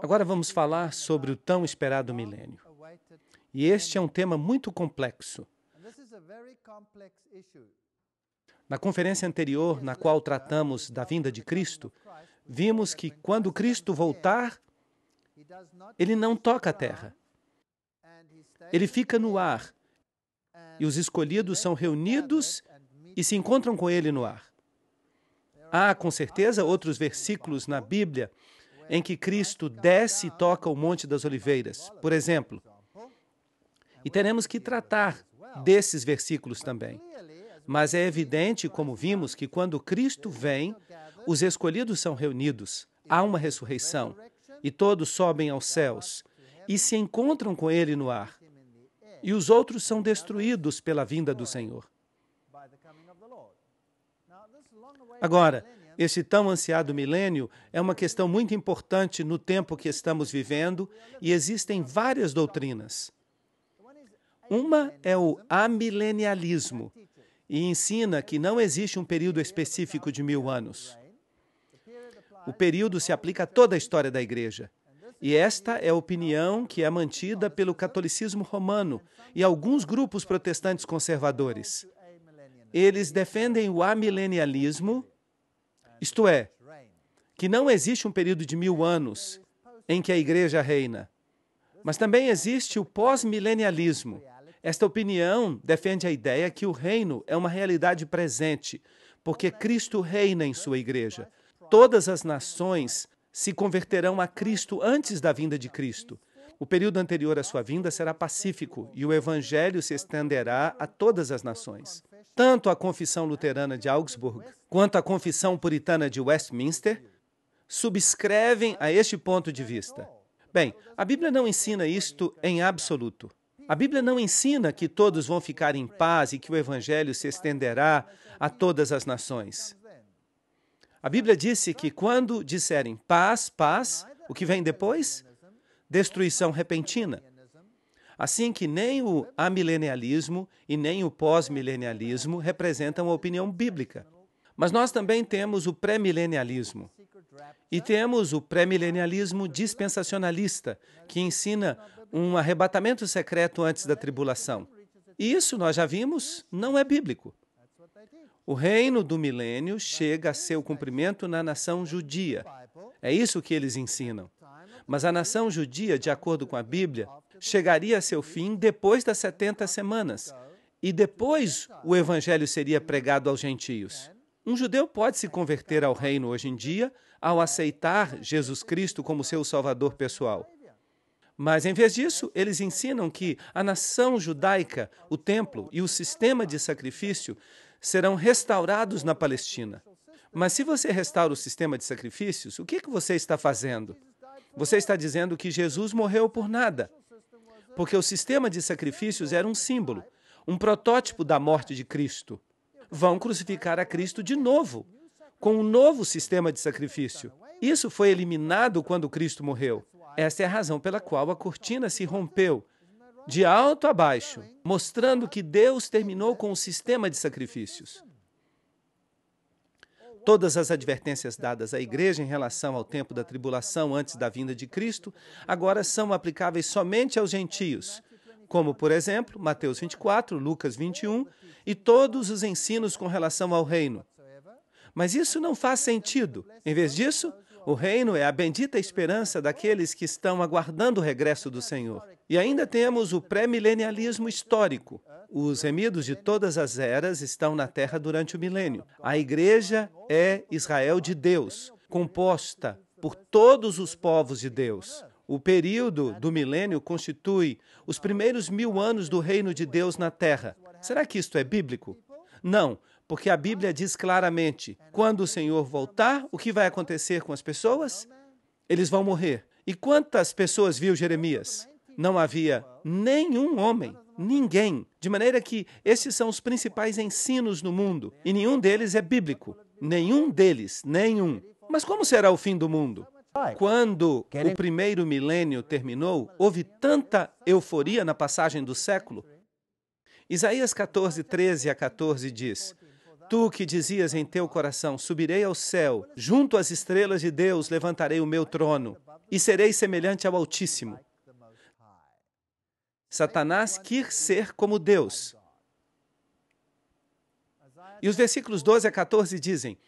Agora vamos falar sobre o tão esperado milênio. E este é um tema muito complexo. Na conferência anterior, na qual tratamos da vinda de Cristo, vimos que quando Cristo voltar, ele não toca a terra. Ele fica no ar. E os escolhidos são reunidos e se encontram com ele no ar. Há, com certeza, outros versículos na Bíblia em que Cristo desce e toca o Monte das Oliveiras, por exemplo. E teremos que tratar desses versículos também. Mas é evidente, como vimos, que quando Cristo vem, os escolhidos são reunidos, há uma ressurreição, e todos sobem aos céus e se encontram com ele no ar. E os outros são destruídos pela vinda do Senhor. Agora, esse tão ansiado milênio é uma questão muito importante no tempo que estamos vivendo e existem várias doutrinas. Uma é o amilenialismo e ensina que não existe um período específico de mil anos. O período se aplica a toda a história da Igreja. E esta é a opinião que é mantida pelo catolicismo romano e alguns grupos protestantes conservadores. Eles defendem o amilenialismo isto é, que não existe um período de mil anos em que a igreja reina. Mas também existe o pós-milenialismo. Esta opinião defende a ideia que o reino é uma realidade presente, porque Cristo reina em sua igreja. Todas as nações se converterão a Cristo antes da vinda de Cristo. O período anterior à sua vinda será pacífico e o evangelho se estenderá a todas as nações. Tanto a confissão luterana de Augsburg quanto a confissão puritana de Westminster subscrevem a este ponto de vista. Bem, a Bíblia não ensina isto em absoluto. A Bíblia não ensina que todos vão ficar em paz e que o evangelho se estenderá a todas as nações. A Bíblia disse que quando disserem paz, paz, o que vem depois? destruição repentina. Assim que nem o amilenialismo e nem o pós-milenialismo representam a opinião bíblica. Mas nós também temos o pré-milenialismo. E temos o pré-milenialismo dispensacionalista, que ensina um arrebatamento secreto antes da tribulação. E isso nós já vimos, não é bíblico. O reino do milênio chega a seu cumprimento na nação judia. É isso que eles ensinam. Mas a nação judia, de acordo com a Bíblia, chegaria a seu fim depois das 70 semanas. E depois o evangelho seria pregado aos gentios. Um judeu pode se converter ao reino hoje em dia ao aceitar Jesus Cristo como seu salvador pessoal. Mas, em vez disso, eles ensinam que a nação judaica, o templo e o sistema de sacrifício serão restaurados na Palestina. Mas se você restaura o sistema de sacrifícios, o que, é que você está fazendo? Você está dizendo que Jesus morreu por nada, porque o sistema de sacrifícios era um símbolo, um protótipo da morte de Cristo. Vão crucificar a Cristo de novo, com um novo sistema de sacrifício. Isso foi eliminado quando Cristo morreu. Esta é a razão pela qual a cortina se rompeu, de alto a baixo, mostrando que Deus terminou com o sistema de sacrifícios. Todas as advertências dadas à igreja em relação ao tempo da tribulação antes da vinda de Cristo agora são aplicáveis somente aos gentios, como, por exemplo, Mateus 24, Lucas 21 e todos os ensinos com relação ao reino. Mas isso não faz sentido. Em vez disso, o reino é a bendita esperança daqueles que estão aguardando o regresso do Senhor. E ainda temos o pré-milenialismo histórico. Os remidos de todas as eras estão na terra durante o milênio. A igreja é Israel de Deus, composta por todos os povos de Deus. O período do milênio constitui os primeiros mil anos do reino de Deus na terra. Será que isto é bíblico? Não, porque a Bíblia diz claramente: quando o Senhor voltar, o que vai acontecer com as pessoas? Eles vão morrer. E quantas pessoas viu Jeremias? Não havia nenhum homem, ninguém. De maneira que esses são os principais ensinos no mundo, e nenhum deles é bíblico. Nenhum deles, nenhum. Mas como será o fim do mundo? Quando o primeiro milênio terminou, houve tanta euforia na passagem do século. Isaías 14, 13 a 14 diz: Tu que dizias em teu coração: Subirei ao céu, junto às estrelas de Deus levantarei o meu trono, e serei semelhante ao Altíssimo. Satanás quis ser como Deus. E os versículos 12 a 14 dizem: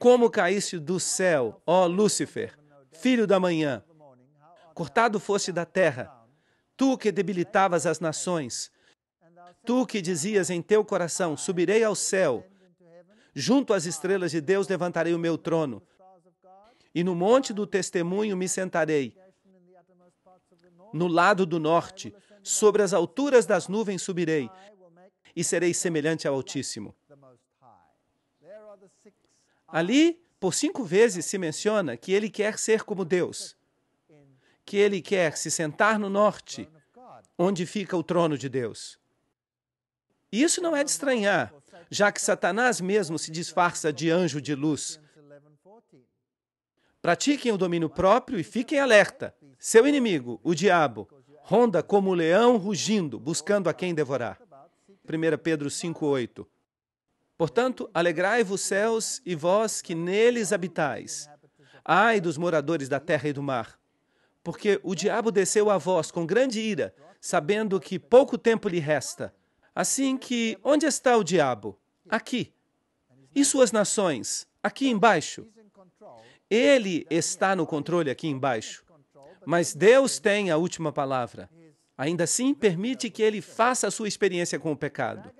Como caíste do céu, ó Lúcifer, filho da manhã, cortado foste da terra, tu que debilitavas as nações, Tu que dizias em teu coração: Subirei ao céu, junto às estrelas de Deus levantarei o meu trono, e no monte do testemunho me sentarei, no lado do norte, sobre as alturas das nuvens subirei, e serei semelhante ao Altíssimo. Ali, por cinco vezes, se menciona que ele quer ser como Deus, que ele quer se sentar no norte, onde fica o trono de Deus. E isso não é de estranhar, já que Satanás mesmo se disfarça de anjo de luz. Pratiquem o domínio próprio e fiquem alerta. Seu inimigo, o diabo, ronda como um leão rugindo, buscando a quem devorar. 1 Pedro 5,8 Portanto, alegrai-vos céus e vós que neles habitais. Ai dos moradores da terra e do mar! Porque o diabo desceu a vós com grande ira, sabendo que pouco tempo lhe resta. Assim que, onde está o diabo? Aqui. E suas nações? Aqui embaixo. Ele está no controle aqui embaixo. Mas Deus tem a última palavra. Ainda assim, permite que ele faça a sua experiência com o pecado.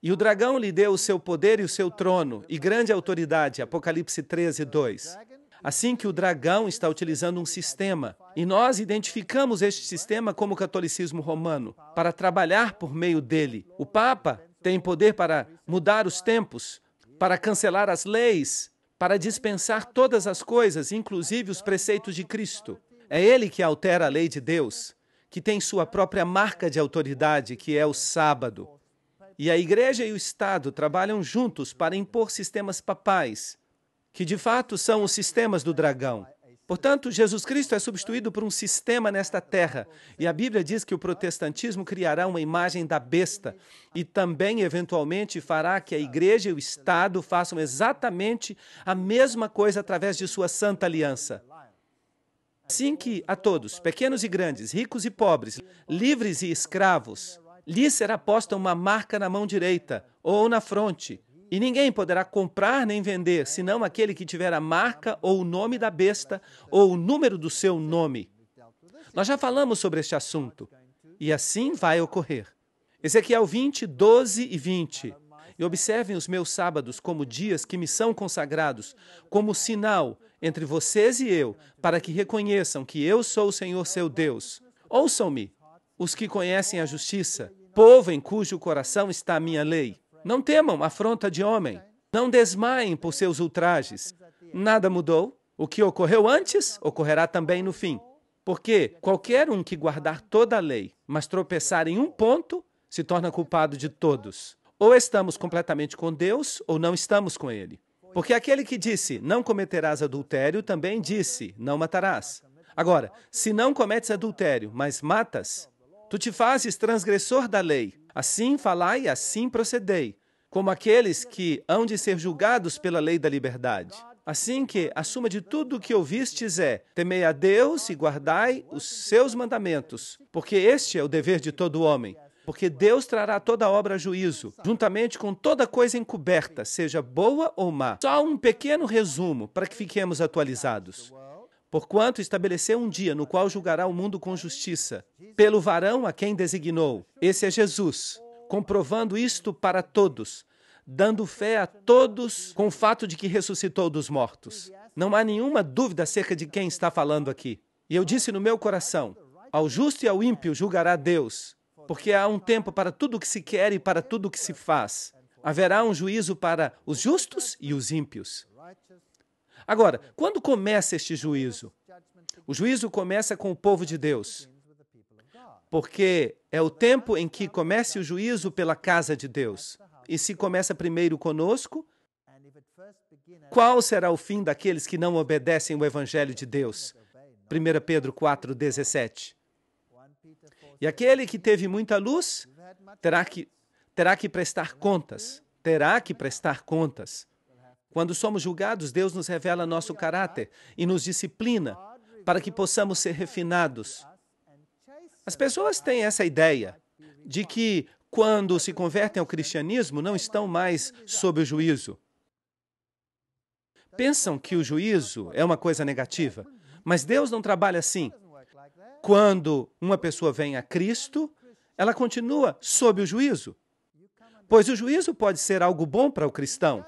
E o dragão lhe deu o seu poder e o seu trono, e grande autoridade. Apocalipse 13, 2. Assim que o dragão está utilizando um sistema, e nós identificamos este sistema como o catolicismo romano, para trabalhar por meio dele. O Papa tem poder para mudar os tempos, para cancelar as leis, para dispensar todas as coisas, inclusive os preceitos de Cristo. É ele que altera a lei de Deus, que tem sua própria marca de autoridade, que é o sábado. E a igreja e o Estado trabalham juntos para impor sistemas papais que de fato são os sistemas do dragão. Portanto, Jesus Cristo é substituído por um sistema nesta terra. E a Bíblia diz que o protestantismo criará uma imagem da besta e também, eventualmente, fará que a igreja e o Estado façam exatamente a mesma coisa através de sua santa aliança. Assim que a todos, pequenos e grandes, ricos e pobres, livres e escravos, lhe será posta uma marca na mão direita ou na fronte, e ninguém poderá comprar nem vender, senão aquele que tiver a marca ou o nome da besta ou o número do seu nome. Nós já falamos sobre este assunto. E assim vai ocorrer. Ezequiel 20, 12 e 20. E observem os meus sábados como dias que me são consagrados, como sinal entre vocês e eu, para que reconheçam que eu sou o Senhor seu Deus. Ouçam-me, os que conhecem a justiça, povo em cujo coração está a minha lei. Não temam afronta de homem. Não desmaiem por seus ultrajes. Nada mudou. O que ocorreu antes ocorrerá também no fim. Porque qualquer um que guardar toda a lei, mas tropeçar em um ponto, se torna culpado de todos. Ou estamos completamente com Deus, ou não estamos com Ele. Porque aquele que disse, não cometerás adultério, também disse, não matarás. Agora, se não cometes adultério, mas matas, tu te fazes transgressor da lei. Assim falai, assim procedei como aqueles que hão de ser julgados pela lei da liberdade. Assim que a suma de tudo o que ouvistes é: temei a Deus e guardai os seus mandamentos, porque este é o dever de todo homem. Porque Deus trará toda obra a juízo, juntamente com toda coisa encoberta, seja boa ou má. Só um pequeno resumo para que fiquemos atualizados. Porquanto estabeleceu um dia no qual julgará o mundo com justiça, pelo varão a quem designou. Esse é Jesus comprovando isto para todos, dando fé a todos com o fato de que ressuscitou dos mortos. Não há nenhuma dúvida acerca de quem está falando aqui. E eu disse no meu coração: ao justo e ao ímpio julgará Deus, porque há um tempo para tudo o que se quer e para tudo o que se faz. Haverá um juízo para os justos e os ímpios. Agora, quando começa este juízo? O juízo começa com o povo de Deus porque é o tempo em que comece o juízo pela casa de Deus. E se começa primeiro conosco, qual será o fim daqueles que não obedecem o evangelho de Deus? 1 Pedro 4:17. E aquele que teve muita luz terá que terá que prestar contas, terá que prestar contas. Quando somos julgados, Deus nos revela nosso caráter e nos disciplina para que possamos ser refinados as pessoas têm essa ideia de que, quando se convertem ao cristianismo, não estão mais sob o juízo. Pensam que o juízo é uma coisa negativa, mas Deus não trabalha assim. Quando uma pessoa vem a Cristo, ela continua sob o juízo, pois o juízo pode ser algo bom para o cristão.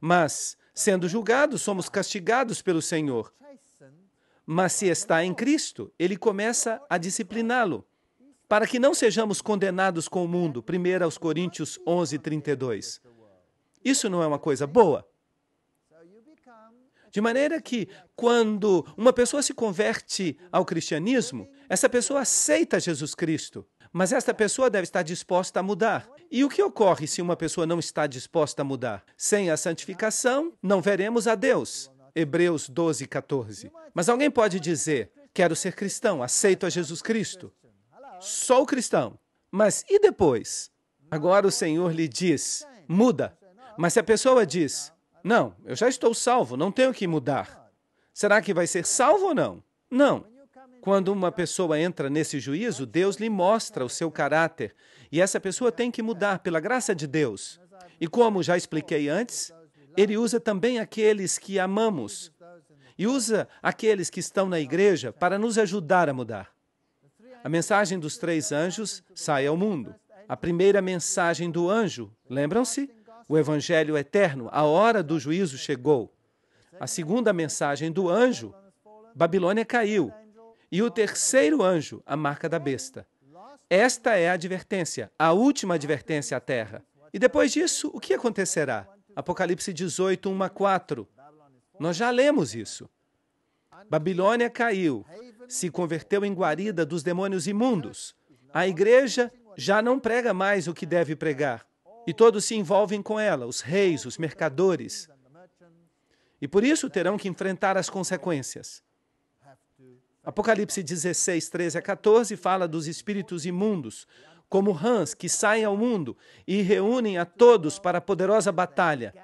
Mas, sendo julgados, somos castigados pelo Senhor. Mas se está em Cristo, ele começa a discipliná-lo, para que não sejamos condenados com o mundo. 1 Coríntios 11, 32. Isso não é uma coisa boa. De maneira que, quando uma pessoa se converte ao cristianismo, essa pessoa aceita Jesus Cristo, mas essa pessoa deve estar disposta a mudar. E o que ocorre se uma pessoa não está disposta a mudar? Sem a santificação, não veremos a Deus. Hebreus 12, 14. Mas alguém pode dizer: quero ser cristão, aceito a Jesus Cristo. Sou cristão. Mas e depois? Agora o Senhor lhe diz: muda. Mas se a pessoa diz: não, eu já estou salvo, não tenho que mudar. Será que vai ser salvo ou não? Não. Quando uma pessoa entra nesse juízo, Deus lhe mostra o seu caráter. E essa pessoa tem que mudar pela graça de Deus. E como já expliquei antes, ele usa também aqueles que amamos e usa aqueles que estão na igreja para nos ajudar a mudar. A mensagem dos três anjos sai ao mundo. A primeira mensagem do anjo, lembram-se? O evangelho eterno, a hora do juízo chegou. A segunda mensagem do anjo, Babilônia caiu. E o terceiro anjo, a marca da besta. Esta é a advertência, a última advertência à terra. E depois disso, o que acontecerá? Apocalipse 18, 1 a 4. Nós já lemos isso. Babilônia caiu, se converteu em guarida dos demônios imundos. A igreja já não prega mais o que deve pregar. E todos se envolvem com ela, os reis, os mercadores. E por isso terão que enfrentar as consequências. Apocalipse 16, 13 a 14 fala dos espíritos imundos, como rãs que saem ao mundo e reúnem a todos para a poderosa batalha.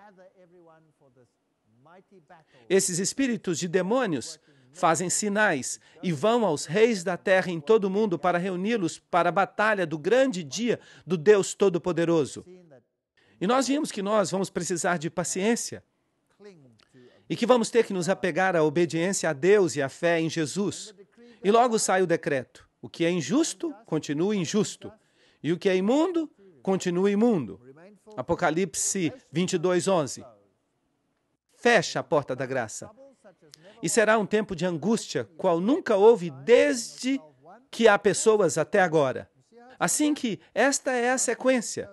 Esses espíritos de demônios fazem sinais e vão aos reis da terra em todo o mundo para reuni-los para a batalha do grande dia do Deus Todo-Poderoso. E nós vimos que nós vamos precisar de paciência e que vamos ter que nos apegar à obediência a Deus e à fé em Jesus. E logo sai o decreto: o que é injusto continua injusto, e o que é imundo, continua imundo. Apocalipse 22, 11. Fecha a porta da graça. E será um tempo de angústia, qual nunca houve desde que há pessoas até agora. Assim que esta é a sequência.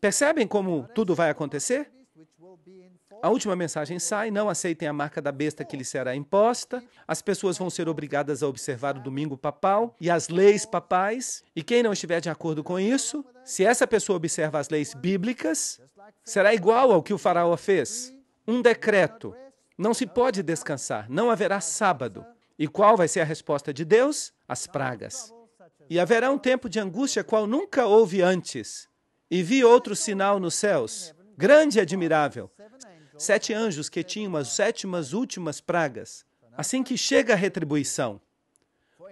Percebem como tudo vai acontecer? A última mensagem sai: não aceitem a marca da besta que lhe será imposta. As pessoas vão ser obrigadas a observar o domingo papal e as leis papais. E quem não estiver de acordo com isso, se essa pessoa observa as leis bíblicas, será igual ao que o faraó fez. Um decreto. Não se pode descansar, não haverá sábado. E qual vai ser a resposta de Deus? As pragas. E haverá um tempo de angústia qual nunca houve antes. E vi outro sinal nos céus, grande e admirável, sete anjos que tinham as sétimas últimas pragas, assim que chega a retribuição,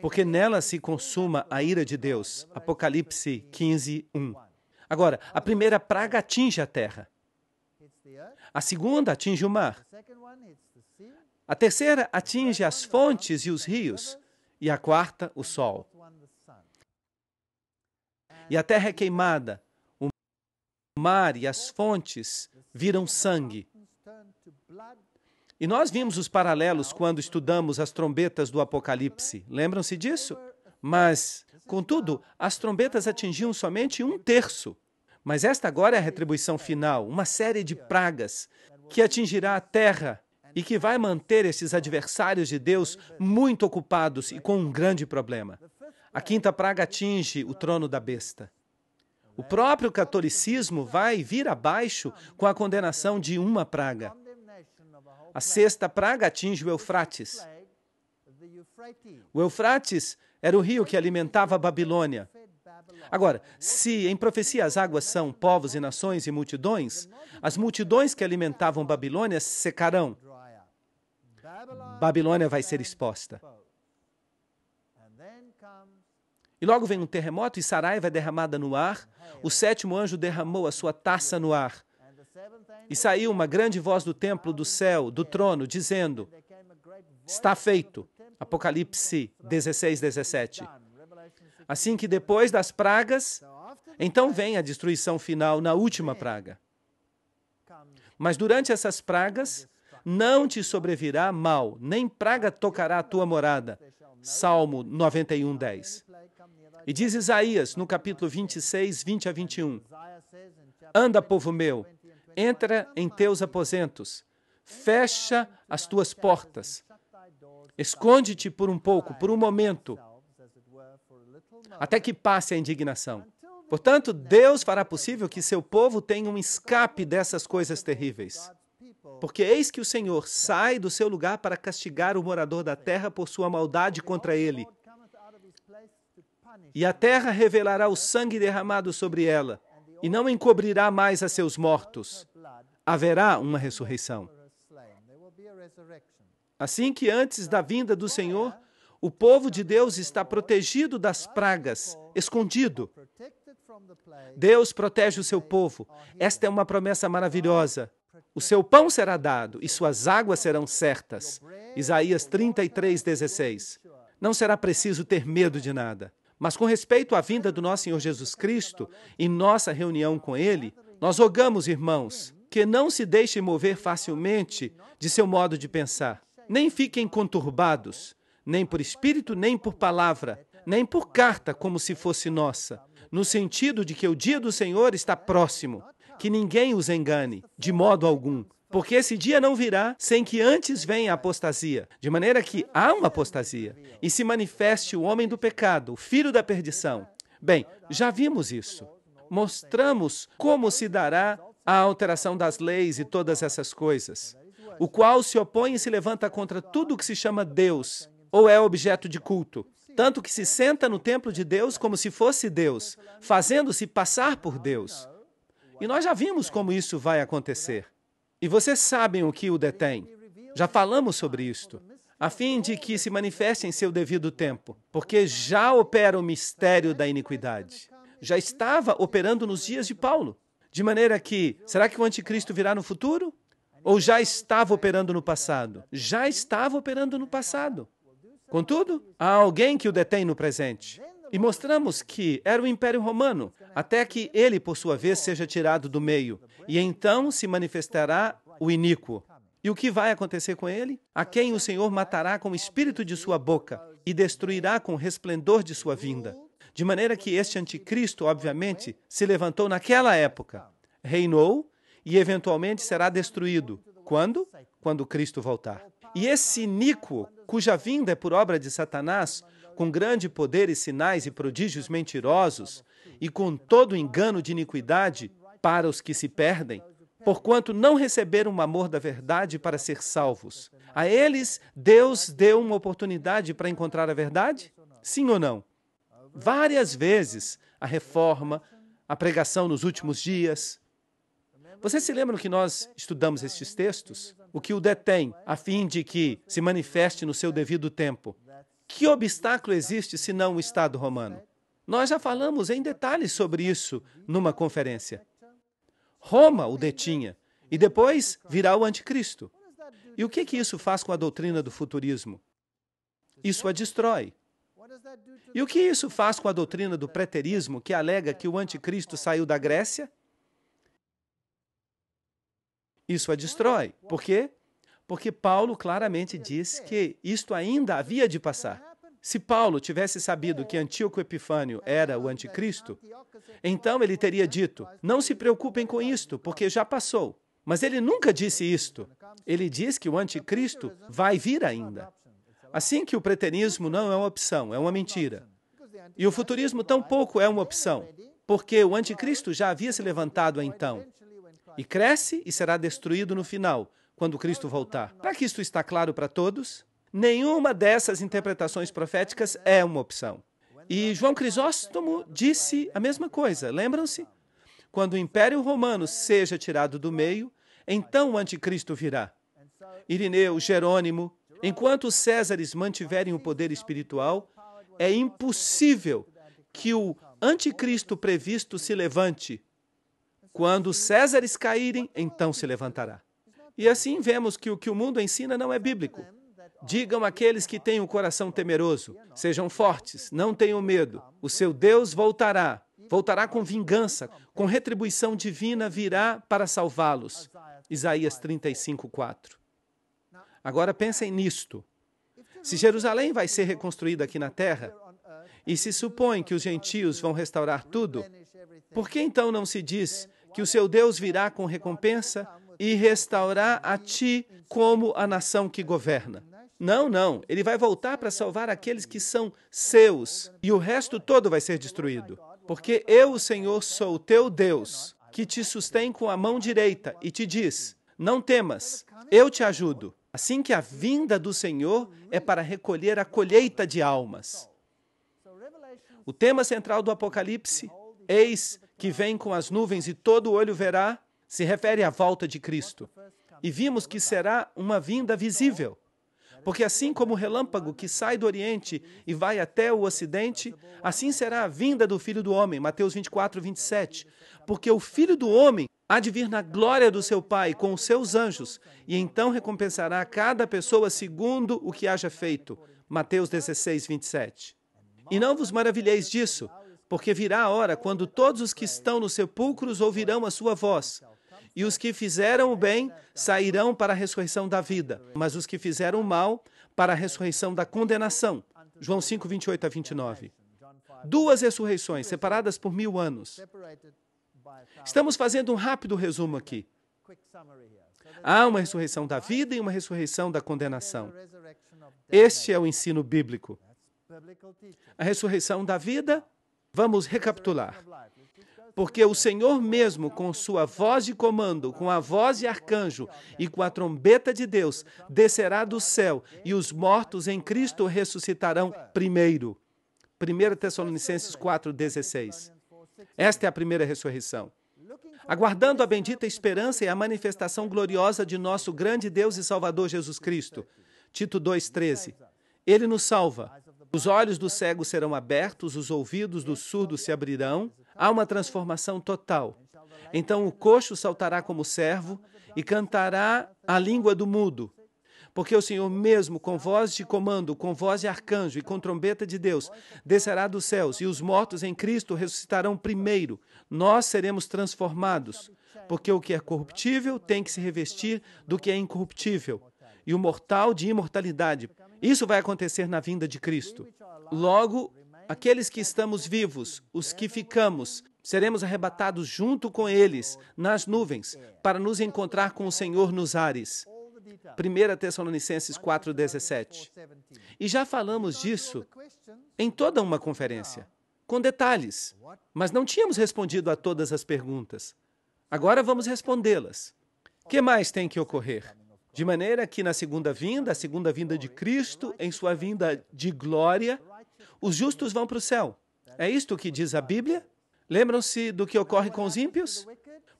porque nela se consuma a ira de Deus. Apocalipse 15, 1. Agora, a primeira praga atinge a terra. A segunda atinge o mar. A terceira atinge as fontes e os rios. E a quarta, o sol. E a terra é queimada, o mar e as fontes viram sangue. E nós vimos os paralelos quando estudamos as trombetas do Apocalipse. Lembram-se disso? Mas, contudo, as trombetas atingiam somente um terço. Mas esta agora é a retribuição final, uma série de pragas que atingirá a terra e que vai manter esses adversários de Deus muito ocupados e com um grande problema. A quinta praga atinge o trono da besta. O próprio catolicismo vai vir abaixo com a condenação de uma praga. A sexta praga atinge o Eufrates. O Eufrates era o rio que alimentava a Babilônia. Agora, se em profecia as águas são povos e nações e multidões, as multidões que alimentavam Babilônia secarão. Babilônia vai ser exposta. E logo vem um terremoto e Sarai vai derramada no ar. O sétimo anjo derramou a sua taça no ar. E saiu uma grande voz do templo, do céu, do trono, dizendo: Está feito. Apocalipse 16, 17. Assim que depois das pragas, então vem a destruição final na última praga. Mas durante essas pragas, não te sobrevirá mal, nem praga tocará a tua morada. Salmo 91, 10. E diz Isaías, no capítulo 26, 20 a 21, Anda, povo meu, entra em teus aposentos, fecha as tuas portas, esconde-te por um pouco, por um momento, até que passe a indignação. Portanto, Deus fará possível que seu povo tenha um escape dessas coisas terríveis. Porque eis que o Senhor sai do seu lugar para castigar o morador da terra por sua maldade contra ele. E a terra revelará o sangue derramado sobre ela, e não encobrirá mais a seus mortos. Haverá uma ressurreição. Assim que antes da vinda do Senhor, o povo de Deus está protegido das pragas, escondido. Deus protege o seu povo. Esta é uma promessa maravilhosa. O seu pão será dado e suas águas serão certas. Isaías 33, 16. Não será preciso ter medo de nada. Mas com respeito à vinda do nosso Senhor Jesus Cristo e nossa reunião com Ele, nós rogamos, irmãos, que não se deixem mover facilmente de seu modo de pensar. Nem fiquem conturbados, nem por espírito, nem por palavra, nem por carta, como se fosse nossa, no sentido de que o dia do Senhor está próximo. Que ninguém os engane, de modo algum. Porque esse dia não virá sem que antes venha a apostasia, de maneira que há uma apostasia e se manifeste o homem do pecado, o filho da perdição. Bem, já vimos isso. Mostramos como se dará a alteração das leis e todas essas coisas, o qual se opõe e se levanta contra tudo o que se chama Deus ou é objeto de culto, tanto que se senta no templo de Deus como se fosse Deus, fazendo-se passar por Deus. E nós já vimos como isso vai acontecer. E vocês sabem o que o detém. Já falamos sobre isto, a fim de que se manifeste em seu devido tempo, porque já opera o mistério da iniquidade. Já estava operando nos dias de Paulo. De maneira que, será que o anticristo virá no futuro? Ou já estava operando no passado? Já estava operando no passado. Contudo, há alguém que o detém no presente. E mostramos que era o Império Romano, até que ele, por sua vez, seja tirado do meio. E então se manifestará o iníquo. E o que vai acontecer com ele? A quem o Senhor matará com o espírito de sua boca e destruirá com o resplendor de sua vinda. De maneira que este anticristo, obviamente, se levantou naquela época, reinou e eventualmente será destruído. Quando? Quando Cristo voltar. E esse iníquo, cuja vinda é por obra de Satanás, com grande poder e sinais e prodígios mentirosos, e com todo engano de iniquidade para os que se perdem, porquanto não receberam o amor da verdade para ser salvos. A eles, Deus deu uma oportunidade para encontrar a verdade? Sim ou não? Várias vezes, a reforma, a pregação nos últimos dias. Você se lembram que nós estudamos estes textos? O que o detém, a fim de que se manifeste no seu devido tempo. Que obstáculo existe senão o Estado romano? Nós já falamos em detalhes sobre isso numa conferência. Roma o detinha e depois virá o anticristo. E o que, que isso faz com a doutrina do futurismo? Isso a destrói. E o que isso faz com a doutrina do preterismo que alega que o anticristo saiu da Grécia? Isso a destrói. Por quê? Porque Paulo claramente diz que isto ainda havia de passar. Se Paulo tivesse sabido que Antíoco Epifânio era o anticristo, então ele teria dito: Não se preocupem com isto, porque já passou. Mas ele nunca disse isto. Ele diz que o anticristo vai vir ainda. Assim que o preterismo não é uma opção, é uma mentira. E o futurismo tampouco é uma opção, porque o anticristo já havia se levantado então. E cresce e será destruído no final, quando Cristo voltar. Para que isto está claro para todos, nenhuma dessas interpretações proféticas é uma opção. E João Crisóstomo disse a mesma coisa, lembram-se? Quando o Império Romano seja tirado do meio, então o anticristo virá. Irineu, Jerônimo, enquanto os Césares mantiverem o poder espiritual, é impossível que o anticristo previsto se levante. Quando os Césares caírem, então se levantará. E assim vemos que o que o mundo ensina não é bíblico. Digam àqueles que têm um coração temeroso: sejam fortes, não tenham medo. O seu Deus voltará, voltará com vingança, com retribuição divina virá para salvá-los. Isaías 35, 4. Agora pensem nisto. Se Jerusalém vai ser reconstruída aqui na terra, e se supõe que os gentios vão restaurar tudo, por que então não se diz que o seu Deus virá com recompensa e restaurar a ti como a nação que governa. Não, não. Ele vai voltar para salvar aqueles que são seus e o resto todo vai ser destruído. Porque eu, o Senhor, sou o teu Deus, que te sustém com a mão direita e te diz: Não temas, eu te ajudo. Assim que a vinda do Senhor é para recolher a colheita de almas. O tema central do Apocalipse, eis que vem com as nuvens e todo olho verá, se refere à volta de Cristo. E vimos que será uma vinda visível. Porque assim como o relâmpago que sai do Oriente e vai até o Ocidente, assim será a vinda do Filho do Homem, Mateus 24, 27. Porque o Filho do Homem há de vir na glória do seu Pai com os seus anjos, e então recompensará a cada pessoa segundo o que haja feito, Mateus 16, 27. E não vos maravilheis disso, porque virá a hora quando todos os que estão nos sepulcros ouvirão a sua voz, e os que fizeram o bem sairão para a ressurreição da vida, mas os que fizeram o mal para a ressurreição da condenação. João 5, 28 a 29. Duas ressurreições separadas por mil anos. Estamos fazendo um rápido resumo aqui. Há uma ressurreição da vida e uma ressurreição da condenação. Este é o ensino bíblico. A ressurreição da vida, vamos recapitular porque o Senhor mesmo, com sua voz de comando, com a voz de arcanjo e com a trombeta de Deus, descerá do céu e os mortos em Cristo ressuscitarão primeiro. 1 Tessalonicenses 4,16. Esta é a primeira ressurreição. Aguardando a bendita esperança e a manifestação gloriosa de nosso grande Deus e Salvador Jesus Cristo. Tito 2,13. Ele nos salva. Os olhos do cego serão abertos, os ouvidos do surdo se abrirão, Há uma transformação total. Então o coxo saltará como servo e cantará a língua do mudo. Porque o Senhor mesmo, com voz de comando, com voz de arcanjo e com trombeta de Deus, descerá dos céus, e os mortos em Cristo ressuscitarão primeiro. Nós seremos transformados, porque o que é corruptível tem que se revestir do que é incorruptível, e o mortal de imortalidade. Isso vai acontecer na vinda de Cristo. Logo, Aqueles que estamos vivos, os que ficamos, seremos arrebatados junto com eles nas nuvens para nos encontrar com o Senhor nos ares. 1 Tessalonicenses 4,17. E já falamos disso em toda uma conferência, com detalhes, mas não tínhamos respondido a todas as perguntas. Agora vamos respondê-las. O que mais tem que ocorrer? De maneira que na segunda vinda, a segunda vinda de Cristo, em sua vinda de glória, os justos vão para o céu. É isto que diz a Bíblia? Lembram-se do que ocorre com os ímpios?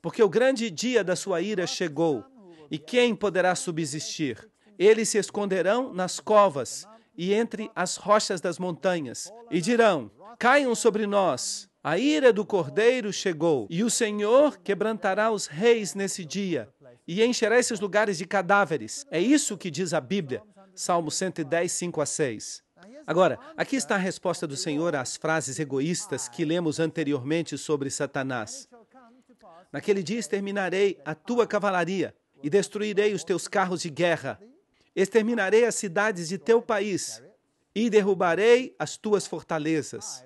Porque o grande dia da sua ira chegou, e quem poderá subsistir? Eles se esconderão nas covas e entre as rochas das montanhas, e dirão: Caiam sobre nós. A ira do cordeiro chegou, e o Senhor quebrantará os reis nesse dia, e encherá esses lugares de cadáveres. É isso que diz a Bíblia, Salmo 110, 5 a 6. Agora, aqui está a resposta do Senhor às frases egoístas que lemos anteriormente sobre Satanás. Naquele dia exterminarei a tua cavalaria e destruirei os teus carros de guerra. Exterminarei as cidades de teu país e derrubarei as tuas fortalezas.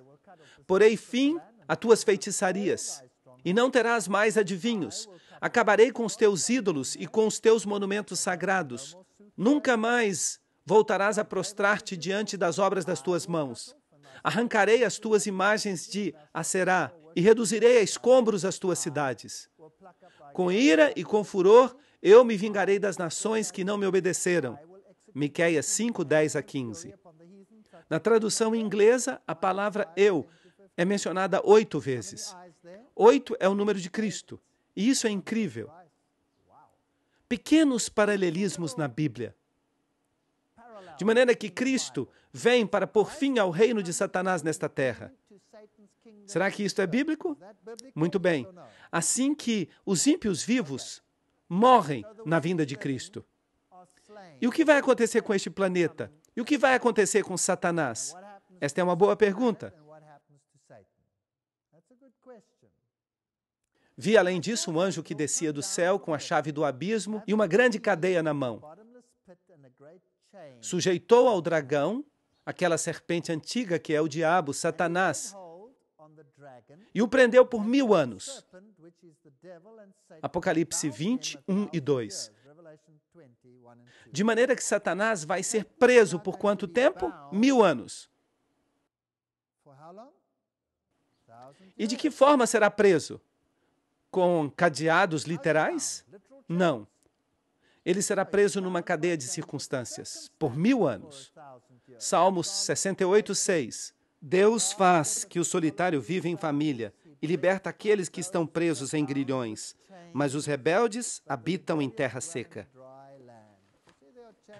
Porei fim a tuas feitiçarias e não terás mais adivinhos. Acabarei com os teus ídolos e com os teus monumentos sagrados. Nunca mais voltarás a prostrar-te diante das obras das tuas mãos. Arrancarei as tuas imagens de Aserá e reduzirei a escombros as tuas cidades. Com ira e com furor eu me vingarei das nações que não me obedeceram. Miqueias 5, 10 a 15. Na tradução inglesa, a palavra eu é mencionada oito vezes. Oito é o número de Cristo. E isso é incrível. Pequenos paralelismos na Bíblia de maneira que Cristo vem para pôr fim ao reino de Satanás nesta terra. Será que isto é bíblico? Muito bem. Assim que os ímpios vivos morrem na vinda de Cristo. E o que vai acontecer com este planeta? E o que vai acontecer com Satanás? Esta é uma boa pergunta. Vi, além disso, um anjo que descia do céu com a chave do abismo e uma grande cadeia na mão sujeitou ao dragão, aquela serpente antiga que é o diabo, Satanás, e o prendeu por mil anos. Apocalipse 20, 1 e 2. De maneira que Satanás vai ser preso por quanto tempo? Mil anos. E de que forma será preso? Com cadeados literais? Não ele será preso numa cadeia de circunstâncias por mil anos. Salmos 68, 6. Deus faz que o solitário viva em família e liberta aqueles que estão presos em grilhões, mas os rebeldes habitam em terra seca.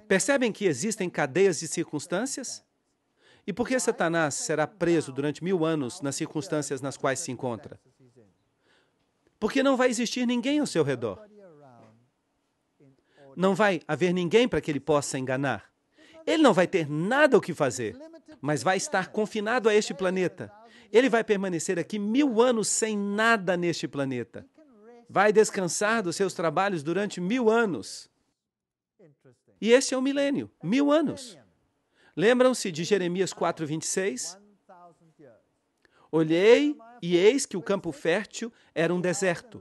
Percebem que existem cadeias de circunstâncias? E por que Satanás será preso durante mil anos nas circunstâncias nas quais se encontra? Porque não vai existir ninguém ao seu redor não vai haver ninguém para que ele possa enganar. Ele não vai ter nada o que fazer, mas vai estar confinado a este planeta. Ele vai permanecer aqui mil anos sem nada neste planeta. Vai descansar dos seus trabalhos durante mil anos. E esse é o milênio mil anos. Lembram-se de Jeremias 4,26? Olhei e eis que o campo fértil era um deserto,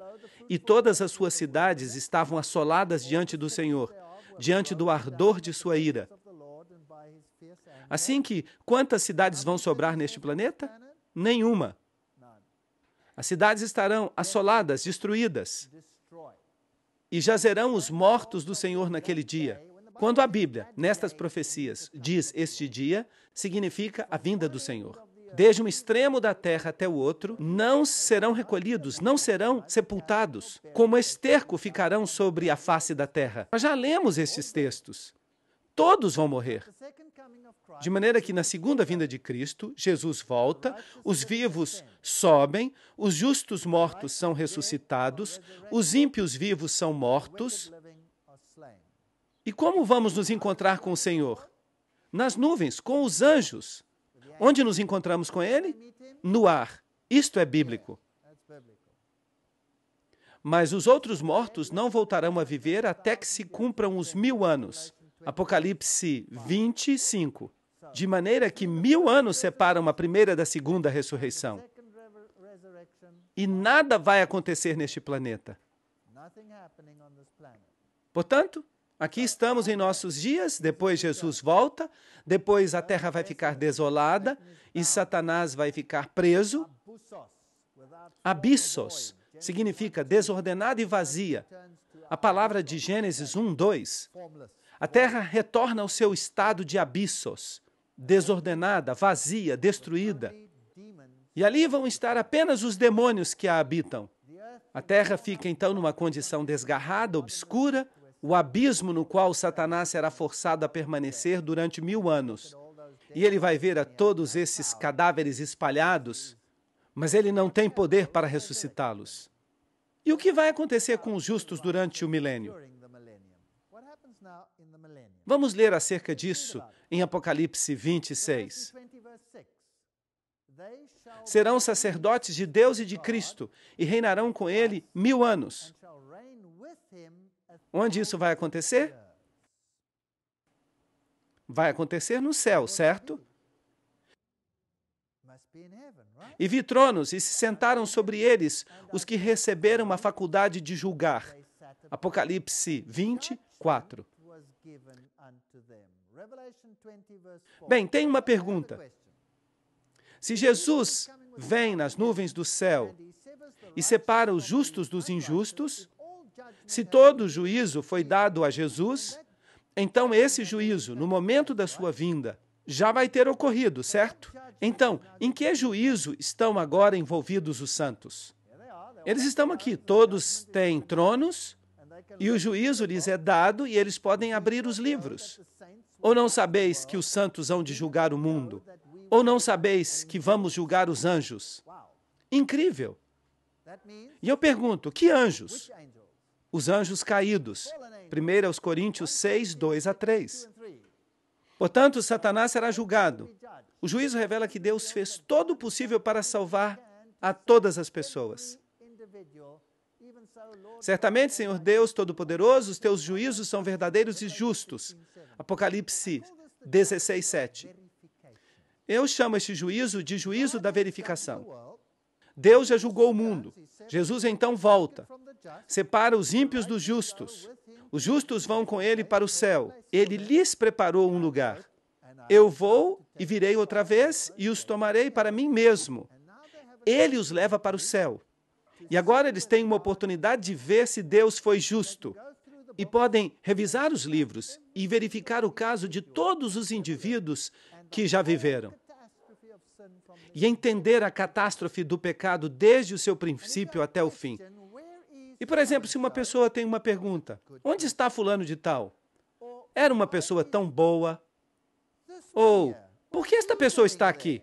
e todas as suas cidades estavam assoladas diante do Senhor, diante do ardor de sua ira. Assim que, quantas cidades vão sobrar neste planeta? Nenhuma. As cidades estarão assoladas, destruídas, e jazerão os mortos do Senhor naquele dia. Quando a Bíblia, nestas profecias, diz este dia, significa a vinda do Senhor desde um extremo da terra até o outro, não serão recolhidos, não serão sepultados, como esterco ficarão sobre a face da terra. Nós já lemos esses textos. Todos vão morrer. De maneira que na segunda vinda de Cristo, Jesus volta, os vivos sobem, os justos mortos são ressuscitados, os ímpios vivos são mortos. E como vamos nos encontrar com o Senhor? Nas nuvens, com os anjos. Onde nos encontramos com ele? No ar. Isto é bíblico. Mas os outros mortos não voltarão a viver até que se cumpram os mil anos. Apocalipse 25. De maneira que mil anos separam a primeira da segunda ressurreição. E nada vai acontecer neste planeta. Portanto, Aqui estamos em nossos dias, depois Jesus volta, depois a terra vai ficar desolada e Satanás vai ficar preso. Abissos significa desordenada e vazia. A palavra de Gênesis 1, 2. A terra retorna ao seu estado de abissos, desordenada, vazia, destruída. E ali vão estar apenas os demônios que a habitam. A terra fica então numa condição desgarrada, obscura, o abismo no qual Satanás será forçado a permanecer durante mil anos. E ele vai ver a todos esses cadáveres espalhados, mas ele não tem poder para ressuscitá-los. E o que vai acontecer com os justos durante o milênio? Vamos ler acerca disso em Apocalipse 26. Serão sacerdotes de Deus e de Cristo, e reinarão com ele mil anos. Onde isso vai acontecer? Vai acontecer no céu, certo? E vi tronos, e se sentaram sobre eles os que receberam a faculdade de julgar. Apocalipse 20, 4. Bem, tem uma pergunta. Se Jesus vem nas nuvens do céu e separa os justos dos injustos, se todo juízo foi dado a Jesus, então esse juízo, no momento da sua vinda, já vai ter ocorrido, certo? Então, em que juízo estão agora envolvidos os santos? Eles estão aqui, todos têm tronos, e o juízo lhes é dado e eles podem abrir os livros. Ou não sabeis que os santos hão de julgar o mundo? Ou não sabeis que vamos julgar os anjos? Incrível! E eu pergunto: que anjos? os anjos caídos. 1 aos Coríntios 6, 2 a 3. Portanto, Satanás será julgado. O juízo revela que Deus fez todo o possível para salvar a todas as pessoas. Certamente, Senhor Deus Todo-Poderoso, os teus juízos são verdadeiros e justos. Apocalipse 16, 7. Eu chamo este juízo de juízo da verificação. Deus já julgou o mundo. Jesus então volta separa os ímpios dos justos. Os justos vão com ele para o céu. Ele lhes preparou um lugar. Eu vou e virei outra vez e os tomarei para mim mesmo. Ele os leva para o céu. E agora eles têm uma oportunidade de ver se Deus foi justo. E podem revisar os livros e verificar o caso de todos os indivíduos que já viveram. E entender a catástrofe do pecado desde o seu princípio até o fim. E, por exemplo, se uma pessoa tem uma pergunta: onde está Fulano de Tal? Era uma pessoa tão boa? Ou por que esta pessoa está aqui?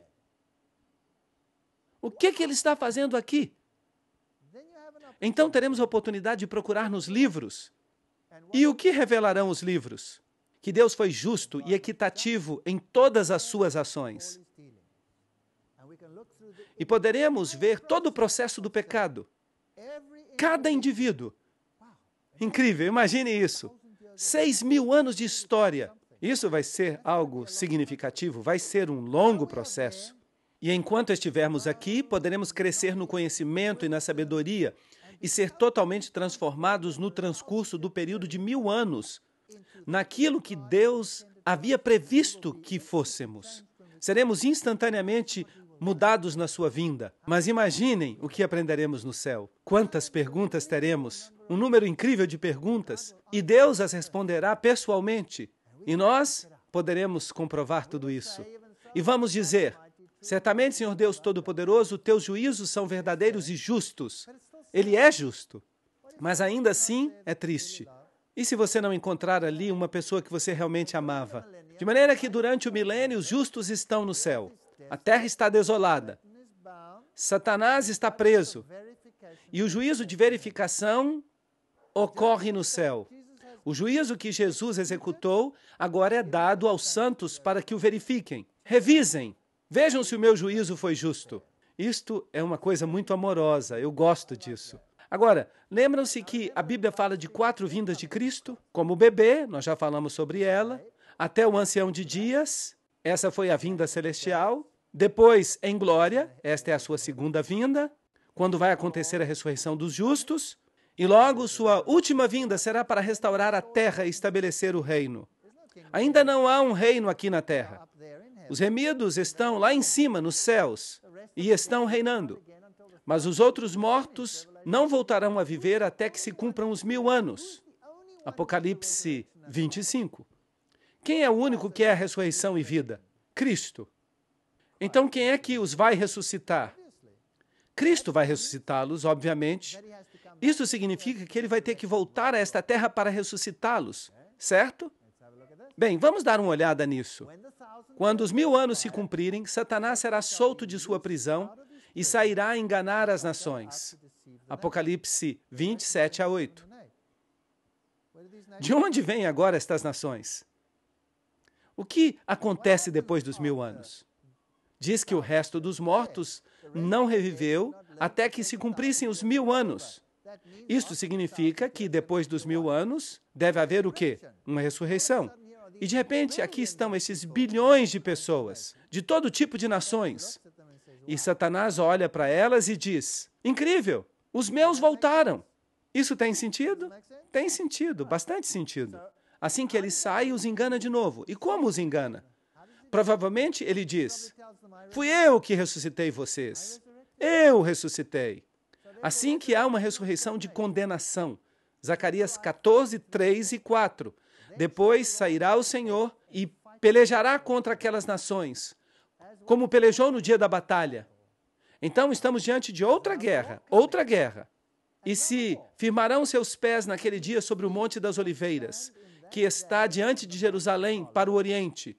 O que, que ele está fazendo aqui? Então teremos a oportunidade de procurar nos livros. E o que revelarão os livros? Que Deus foi justo e equitativo em todas as suas ações. E poderemos ver todo o processo do pecado cada indivíduo. Incrível, imagine isso. Seis mil anos de história. Isso vai ser algo significativo, vai ser um longo processo. E enquanto estivermos aqui, poderemos crescer no conhecimento e na sabedoria e ser totalmente transformados no transcurso do período de mil anos, naquilo que Deus havia previsto que fôssemos. Seremos instantaneamente mudados na sua vinda. Mas imaginem o que aprenderemos no céu. Quantas perguntas teremos? Um número incrível de perguntas. E Deus as responderá pessoalmente. E nós poderemos comprovar tudo isso. E vamos dizer: Certamente, Senhor Deus Todo-Poderoso, teus juízos são verdadeiros e justos. Ele é justo, mas ainda assim é triste. E se você não encontrar ali uma pessoa que você realmente amava? De maneira que durante o milênio os justos estão no céu. A terra está desolada. Satanás está preso. E o juízo de verificação ocorre no céu. O juízo que Jesus executou agora é dado aos santos para que o verifiquem. Revisem. Vejam se o meu juízo foi justo. Isto é uma coisa muito amorosa, eu gosto disso. Agora, lembram-se que a Bíblia fala de quatro vindas de Cristo, como o bebê, nós já falamos sobre ela, até o ancião de dias, essa foi a vinda celestial, depois, em glória, esta é a sua segunda vinda, quando vai acontecer a ressurreição dos justos. E logo, sua última vinda será para restaurar a terra e estabelecer o reino. Ainda não há um reino aqui na terra. Os remidos estão lá em cima, nos céus, e estão reinando. Mas os outros mortos não voltarão a viver até que se cumpram os mil anos. Apocalipse 25. Quem é o único que é a ressurreição e vida? Cristo. Então, quem é que os vai ressuscitar? Cristo vai ressuscitá-los, obviamente. Isso significa que ele vai ter que voltar a esta terra para ressuscitá-los, certo? Bem, vamos dar uma olhada nisso. Quando os mil anos se cumprirem, Satanás será solto de sua prisão e sairá a enganar as nações. Apocalipse 27 a 8. De onde vêm agora estas nações? O que acontece depois dos mil anos? Diz que o resto dos mortos não reviveu até que se cumprissem os mil anos. Isto significa que depois dos mil anos deve haver o quê? Uma ressurreição. E de repente aqui estão esses bilhões de pessoas, de todo tipo de nações. E Satanás olha para elas e diz: Incrível, os meus voltaram. Isso tem sentido? Tem sentido, bastante sentido. Assim que ele sai, os engana de novo. E como os engana? Provavelmente ele diz: Fui eu que ressuscitei vocês. Eu ressuscitei. Assim que há uma ressurreição de condenação. Zacarias 14, 3 e 4. Depois sairá o Senhor e pelejará contra aquelas nações, como pelejou no dia da batalha. Então estamos diante de outra guerra, outra guerra. E se firmarão seus pés naquele dia sobre o Monte das Oliveiras, que está diante de Jerusalém para o Oriente,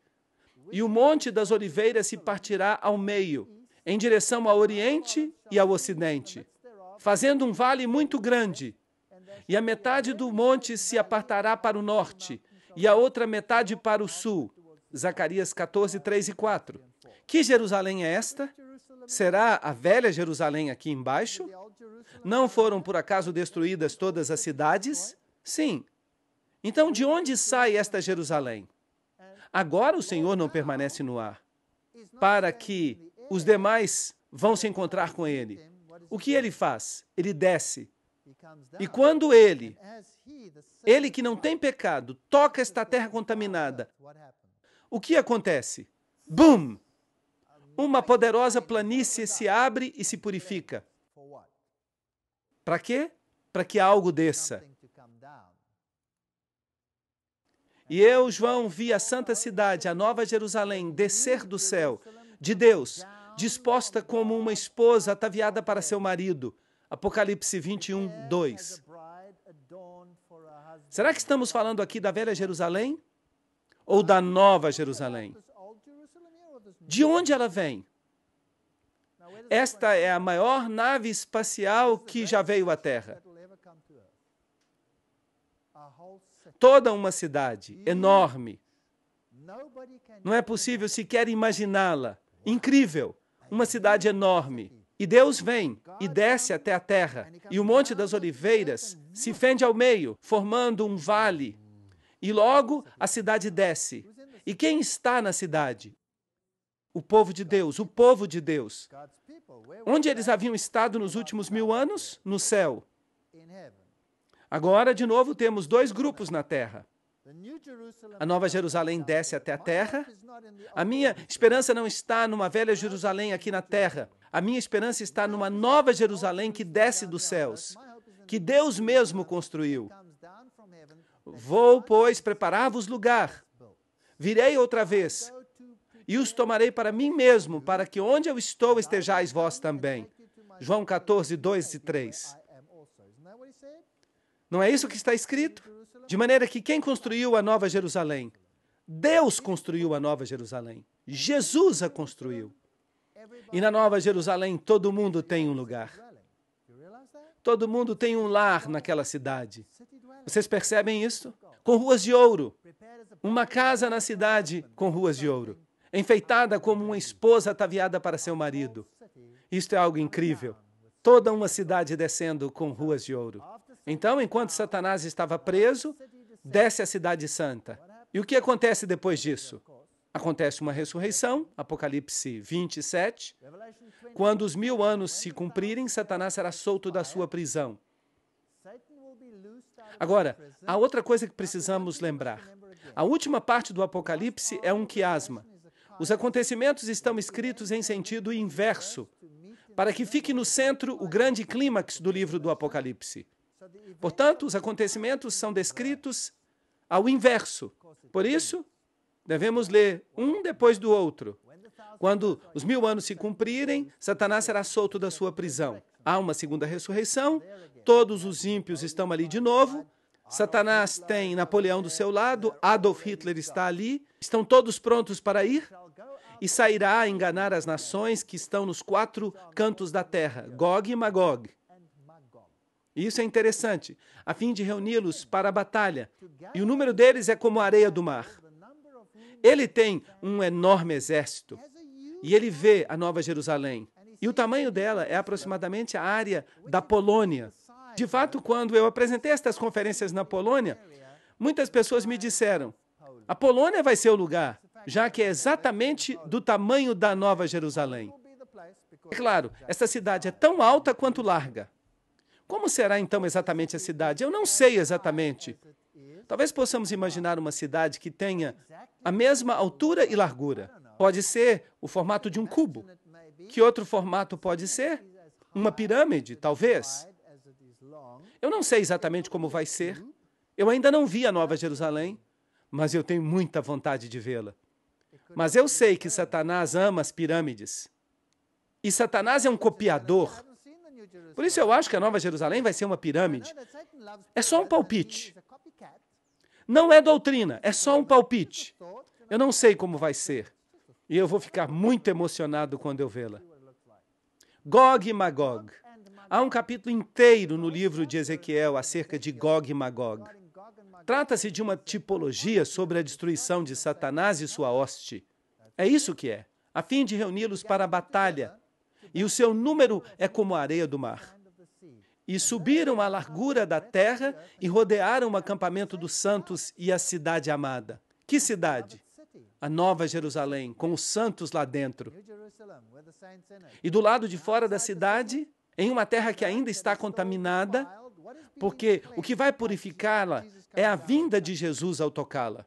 e o monte das oliveiras se partirá ao meio, em direção ao oriente e ao ocidente, fazendo um vale muito grande. E a metade do monte se apartará para o norte, e a outra metade para o sul. Zacarias 14, 3 e 4. Que Jerusalém é esta? Será a velha Jerusalém aqui embaixo? Não foram por acaso destruídas todas as cidades? Sim. Então, de onde sai esta Jerusalém? Agora o Senhor não permanece no ar, para que os demais vão se encontrar com ele. O que ele faz? Ele desce. E quando ele, ele que não tem pecado, toca esta terra contaminada, o que acontece? Bum! Uma poderosa planície se abre e se purifica. Para quê? Para que algo desça. E eu, João, vi a santa cidade, a nova Jerusalém, descer do céu, de Deus, disposta como uma esposa ataviada para seu marido. Apocalipse 21, 2. Será que estamos falando aqui da velha Jerusalém? Ou da nova Jerusalém? De onde ela vem? Esta é a maior nave espacial que já veio à Terra. Toda uma cidade enorme. Não é possível sequer imaginá-la. Incrível! Uma cidade enorme. E Deus vem e desce até a terra, e o Monte das Oliveiras se fende ao meio, formando um vale. E logo a cidade desce. E quem está na cidade? O povo de Deus, o povo de Deus. Onde eles haviam estado nos últimos mil anos? No céu. Agora, de novo, temos dois grupos na terra. A Nova Jerusalém desce até a terra. A minha esperança não está numa velha Jerusalém aqui na terra. A minha esperança está numa nova Jerusalém que desce dos céus, que Deus mesmo construiu. Vou, pois, preparar-vos lugar. Virei outra vez e os tomarei para mim mesmo, para que onde eu estou estejais vós também. João 14, 2 e 3. Não é isso que está escrito? De maneira que quem construiu a Nova Jerusalém? Deus construiu a Nova Jerusalém. Jesus a construiu. E na Nova Jerusalém todo mundo tem um lugar. Todo mundo tem um lar naquela cidade. Vocês percebem isso? Com ruas de ouro. Uma casa na cidade com ruas de ouro. Enfeitada como uma esposa ataviada para seu marido. Isto é algo incrível. Toda uma cidade descendo com ruas de ouro. Então, enquanto Satanás estava preso, desce à Cidade Santa. E o que acontece depois disso? Acontece uma ressurreição, Apocalipse 27. Quando os mil anos se cumprirem, Satanás será solto da sua prisão. Agora, há outra coisa que precisamos lembrar. A última parte do Apocalipse é um quiasma. Os acontecimentos estão escritos em sentido inverso, para que fique no centro o grande clímax do livro do Apocalipse. Portanto, os acontecimentos são descritos ao inverso. Por isso, devemos ler um depois do outro. Quando os mil anos se cumprirem, Satanás será solto da sua prisão. Há uma segunda ressurreição, todos os ímpios estão ali de novo. Satanás tem Napoleão do seu lado, Adolf Hitler está ali, estão todos prontos para ir? E sairá a enganar as nações que estão nos quatro cantos da terra, Gog e Magog. E isso é interessante, a fim de reuni-los para a batalha. E o número deles é como a areia do mar. Ele tem um enorme exército. E ele vê a Nova Jerusalém. E o tamanho dela é aproximadamente a área da Polônia. De fato, quando eu apresentei estas conferências na Polônia, muitas pessoas me disseram: a Polônia vai ser o lugar, já que é exatamente do tamanho da Nova Jerusalém. É claro, essa cidade é tão alta quanto larga. Como será então exatamente a cidade? Eu não sei exatamente. Talvez possamos imaginar uma cidade que tenha a mesma altura e largura. Pode ser o formato de um cubo. Que outro formato pode ser? Uma pirâmide, talvez. Eu não sei exatamente como vai ser. Eu ainda não vi a Nova Jerusalém, mas eu tenho muita vontade de vê-la. Mas eu sei que Satanás ama as pirâmides. E Satanás é um copiador. Por isso eu acho que a Nova Jerusalém vai ser uma pirâmide. É só um palpite. Não é doutrina, é só um palpite. Eu não sei como vai ser. E eu vou ficar muito emocionado quando eu vê-la. Gog e Magog. Há um capítulo inteiro no livro de Ezequiel acerca de Gog e Magog. Trata-se de uma tipologia sobre a destruição de Satanás e sua hoste. É isso que é, a fim de reuni-los para a batalha, e o seu número é como a areia do mar. E subiram à largura da terra e rodearam o acampamento dos santos e a cidade amada. Que cidade? A Nova Jerusalém, com os santos lá dentro. E do lado de fora da cidade, em uma terra que ainda está contaminada, porque o que vai purificá-la é a vinda de Jesus ao tocá-la.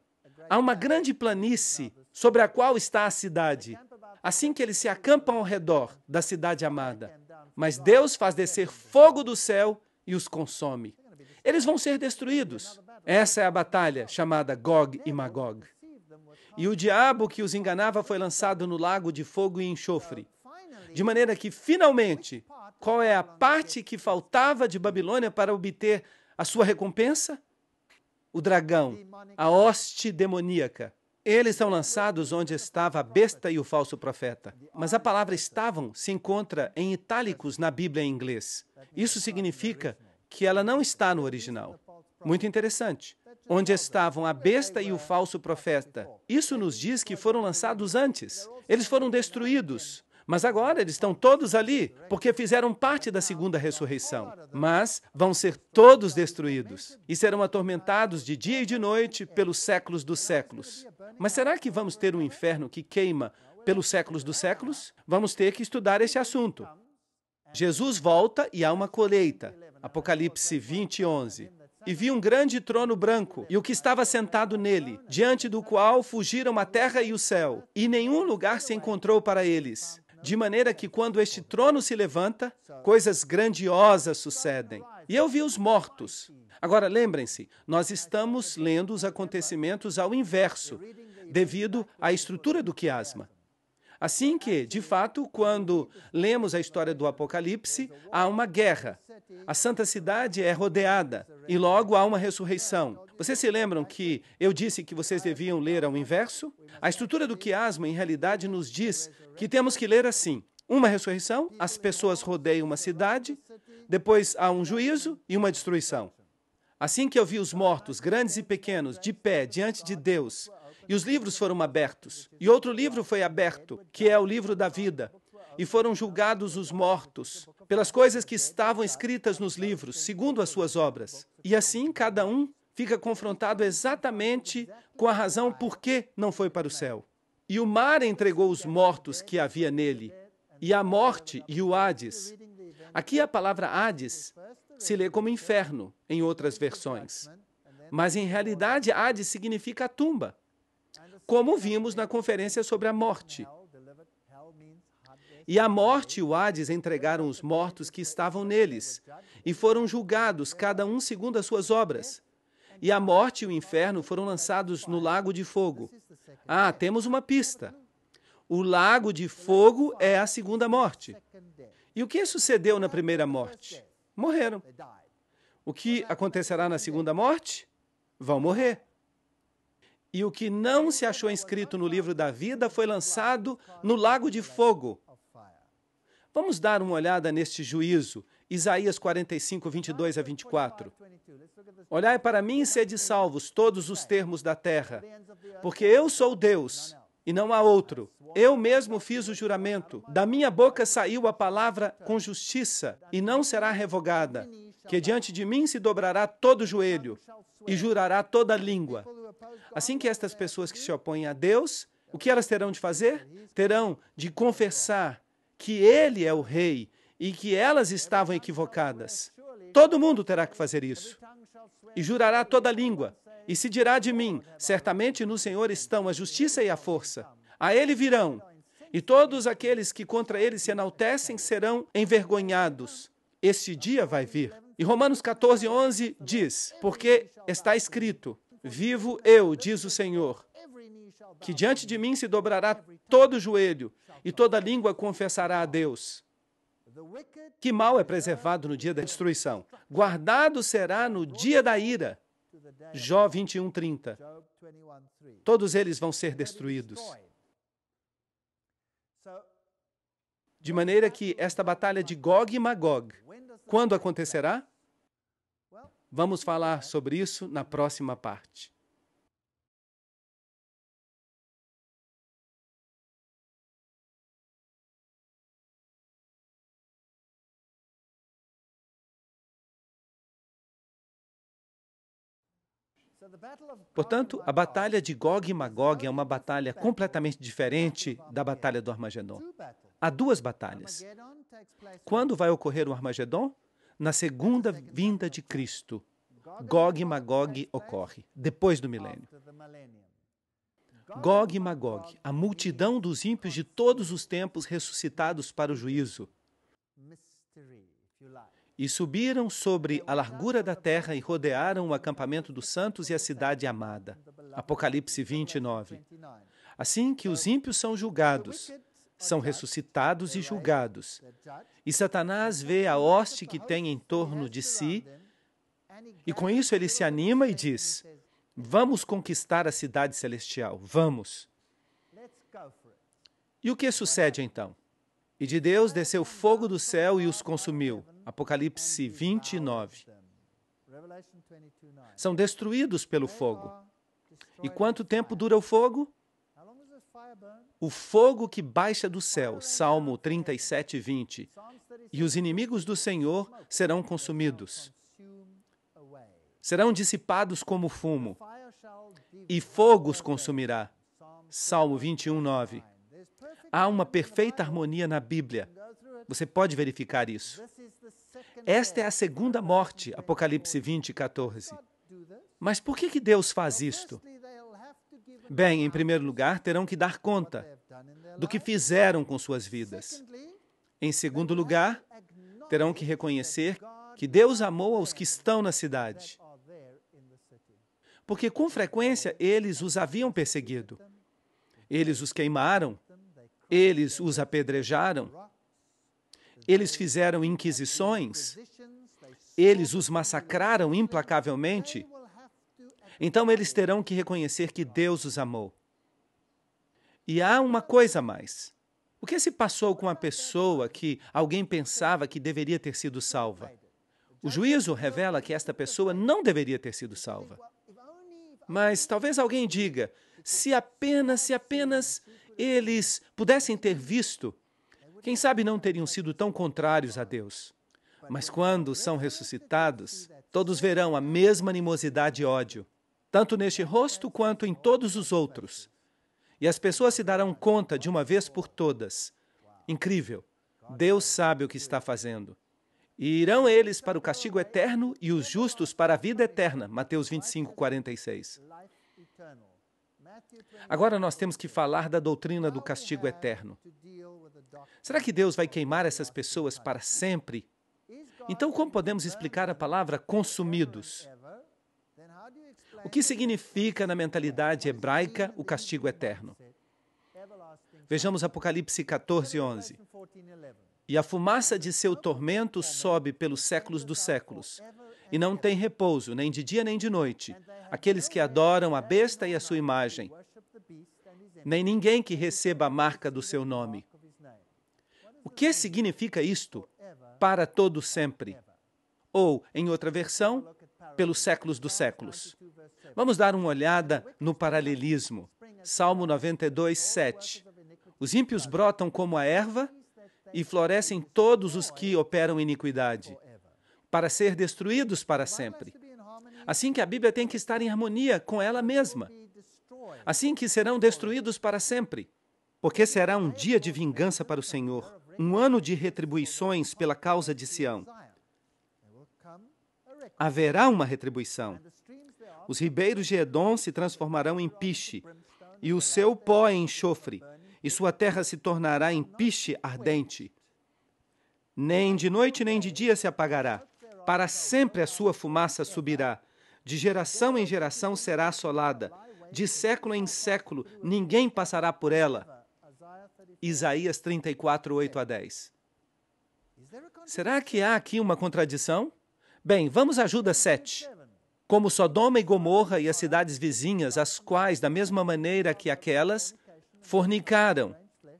Há uma grande planície sobre a qual está a cidade, assim que eles se acampam ao redor da cidade amada. Mas Deus faz descer fogo do céu e os consome. Eles vão ser destruídos. Essa é a batalha chamada Gog e Magog. E o diabo que os enganava foi lançado no lago de fogo e enxofre. De maneira que, finalmente, qual é a parte que faltava de Babilônia para obter a sua recompensa? O dragão, a hoste demoníaca, eles são lançados onde estava a besta e o falso profeta. Mas a palavra estavam se encontra em itálicos na Bíblia em inglês. Isso significa que ela não está no original. Muito interessante. Onde estavam a besta e o falso profeta. Isso nos diz que foram lançados antes. Eles foram destruídos mas agora eles estão todos ali porque fizeram parte da segunda ressurreição. Mas vão ser todos destruídos e serão atormentados de dia e de noite pelos séculos dos séculos. Mas será que vamos ter um inferno que queima pelos séculos dos séculos? Vamos ter que estudar esse assunto. Jesus volta e há uma colheita. Apocalipse 20, 11 e vi um grande trono branco, e o que estava sentado nele, diante do qual fugiram a terra e o céu, e nenhum lugar se encontrou para eles de maneira que quando este trono se levanta, coisas grandiosas sucedem. E eu vi os mortos. Agora, lembrem-se, nós estamos lendo os acontecimentos ao inverso, devido à estrutura do quiasma. Assim que, de fato, quando lemos a história do Apocalipse, há uma guerra. A santa cidade é rodeada e logo há uma ressurreição. Vocês se lembram que eu disse que vocês deviam ler ao inverso? A estrutura do quiasma, em realidade, nos diz que temos que ler assim: uma ressurreição, as pessoas rodeiam uma cidade, depois há um juízo e uma destruição. Assim que eu vi os mortos, grandes e pequenos, de pé diante de Deus, e os livros foram abertos. E outro livro foi aberto, que é o livro da vida. E foram julgados os mortos pelas coisas que estavam escritas nos livros, segundo as suas obras. E assim cada um fica confrontado exatamente com a razão por que não foi para o céu. E o mar entregou os mortos que havia nele, e a morte e o Hades. Aqui a palavra Hades se lê como inferno em outras versões, mas em realidade Hades significa a tumba como vimos na conferência sobre a morte. E a morte e o Hades entregaram os mortos que estavam neles, e foram julgados, cada um segundo as suas obras. E a morte e o inferno foram lançados no lago de fogo. Ah, temos uma pista. O lago de fogo é a segunda morte. E o que sucedeu na primeira morte? Morreram. O que acontecerá na segunda morte? Vão morrer. E o que não se achou inscrito no livro da vida foi lançado no lago de fogo. Vamos dar uma olhada neste juízo. Isaías 45, 22 a 24. Olhai para mim e sede salvos, todos os termos da terra, porque eu sou Deus e não há outro. Eu mesmo fiz o juramento. Da minha boca saiu a palavra com justiça e não será revogada que diante de mim se dobrará todo joelho e jurará toda língua. Assim que estas pessoas que se opõem a Deus, o que elas terão de fazer? Terão de confessar que Ele é o Rei e que elas estavam equivocadas. Todo mundo terá que fazer isso. E jurará toda língua, e se dirá de mim: certamente no Senhor estão a justiça e a força. A Ele virão, e todos aqueles que contra Ele se enaltecem serão envergonhados. Este dia vai vir. E Romanos 14, 11 diz: Porque está escrito: Vivo eu, diz o Senhor, que diante de mim se dobrará todo joelho e toda língua confessará a Deus. Que mal é preservado no dia da destruição? Guardado será no dia da ira. Jó 30. Todos eles vão ser destruídos. De maneira que esta batalha de Gog e Magog, quando acontecerá? Vamos falar sobre isso na próxima parte. Portanto, a batalha de Gog e Magog é uma batalha completamente diferente da batalha do Armagedon. Há duas batalhas. Quando vai ocorrer o Armagedon? Na segunda vinda de Cristo. Gog e Magog ocorre, depois do milênio. Gog e Magog, a multidão dos ímpios de todos os tempos ressuscitados para o juízo. E subiram sobre a largura da terra e rodearam o acampamento dos santos e a cidade amada. Apocalipse 29. Assim que os ímpios são julgados, são ressuscitados e julgados. E Satanás vê a hoste que tem em torno de si, e com isso ele se anima e diz: Vamos conquistar a cidade celestial, vamos. E o que sucede então? E de Deus desceu fogo do céu e os consumiu. Apocalipse 29. São destruídos pelo fogo. E quanto tempo dura o fogo? o fogo que baixa do céu, Salmo 37, 20, e os inimigos do Senhor serão consumidos, serão dissipados como fumo, e fogo os consumirá, Salmo 21, 9. Há uma perfeita harmonia na Bíblia. Você pode verificar isso. Esta é a segunda morte, Apocalipse 20, 14. Mas por que, que Deus faz isto? Bem, em primeiro lugar, terão que dar conta do que fizeram com suas vidas. Em segundo lugar, terão que reconhecer que Deus amou aos que estão na cidade, porque com frequência eles os haviam perseguido. Eles os queimaram, eles os apedrejaram, eles fizeram inquisições, eles os massacraram implacavelmente então eles terão que reconhecer que Deus os amou. E há uma coisa a mais. O que se passou com a pessoa que alguém pensava que deveria ter sido salva? O juízo revela que esta pessoa não deveria ter sido salva. Mas talvez alguém diga: se apenas, se apenas eles pudessem ter visto, quem sabe não teriam sido tão contrários a Deus. Mas quando são ressuscitados, todos verão a mesma animosidade e ódio tanto neste rosto quanto em todos os outros. E as pessoas se darão conta de uma vez por todas. Incrível! Deus sabe o que está fazendo. E irão eles para o castigo eterno e os justos para a vida eterna. Mateus 25, 46. Agora nós temos que falar da doutrina do castigo eterno. Será que Deus vai queimar essas pessoas para sempre? Então, como podemos explicar a palavra consumidos? O que significa na mentalidade hebraica o castigo eterno? Vejamos Apocalipse 14, 11. E a fumaça de seu tormento sobe pelos séculos dos séculos, e não tem repouso, nem de dia nem de noite, aqueles que adoram a besta e a sua imagem, nem ninguém que receba a marca do seu nome. O que significa isto? Para todo sempre. Ou, em outra versão, pelos séculos dos séculos. Vamos dar uma olhada no paralelismo. Salmo 92, 7. Os ímpios brotam como a erva e florescem todos os que operam iniquidade, para ser destruídos para sempre. Assim que a Bíblia tem que estar em harmonia com ela mesma. Assim que serão destruídos para sempre, porque será um dia de vingança para o Senhor, um ano de retribuições pela causa de Sião haverá uma retribuição. Os ribeiros de Edom se transformarão em piche, e o seu pó em é enxofre, e sua terra se tornará em piche ardente. Nem de noite nem de dia se apagará, para sempre a sua fumaça subirá. De geração em geração será assolada, de século em século ninguém passará por ela. Isaías 34, 8 a 10. Será que há aqui uma contradição? Bem, vamos à Judas 7. Como Sodoma e Gomorra e as cidades vizinhas, as quais, da mesma maneira que aquelas, fornicaram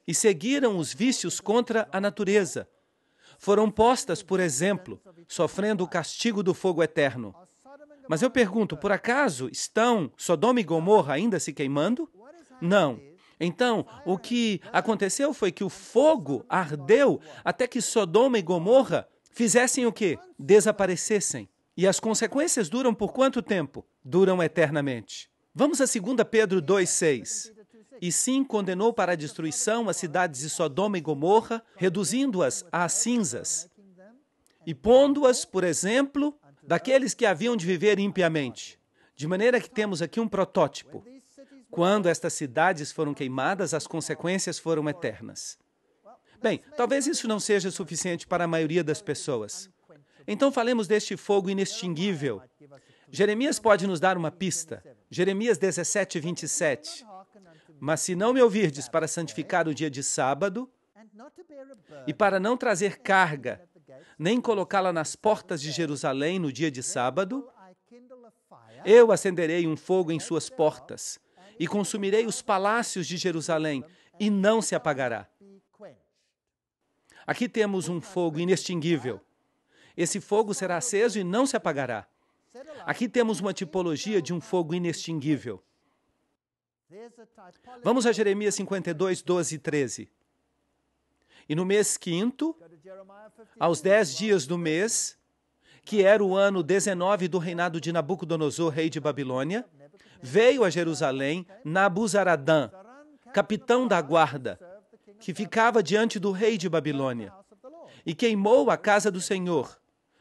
e seguiram os vícios contra a natureza, foram postas, por exemplo, sofrendo o castigo do fogo eterno. Mas eu pergunto, por acaso estão Sodoma e Gomorra ainda se queimando? Não. Então, o que aconteceu foi que o fogo ardeu até que Sodoma e Gomorra fizessem o quê? Desaparecessem. E as consequências duram por quanto tempo? Duram eternamente. Vamos a 2 Pedro 2,6. E sim condenou para a destruição as cidades de Sodoma e Gomorra, reduzindo-as a cinzas, e pondo-as, por exemplo, daqueles que haviam de viver impiamente. De maneira que temos aqui um protótipo. Quando estas cidades foram queimadas, as consequências foram eternas. Bem, talvez isso não seja suficiente para a maioria das pessoas. Então falemos deste fogo inextinguível. Jeremias pode nos dar uma pista. Jeremias 17, 27. Mas se não me ouvirdes para santificar o dia de sábado, e para não trazer carga, nem colocá-la nas portas de Jerusalém no dia de sábado, eu acenderei um fogo em suas portas, e consumirei os palácios de Jerusalém, e não se apagará. Aqui temos um fogo inextinguível. Esse fogo será aceso e não se apagará. Aqui temos uma tipologia de um fogo inextinguível. Vamos a Jeremias 52, 12 e 13. E no mês quinto, aos dez dias do mês, que era o ano 19 do reinado de Nabucodonosor, rei de Babilônia, veio a Jerusalém Nabuzaradã, capitão da guarda, que ficava diante do rei de Babilônia e queimou a casa do Senhor.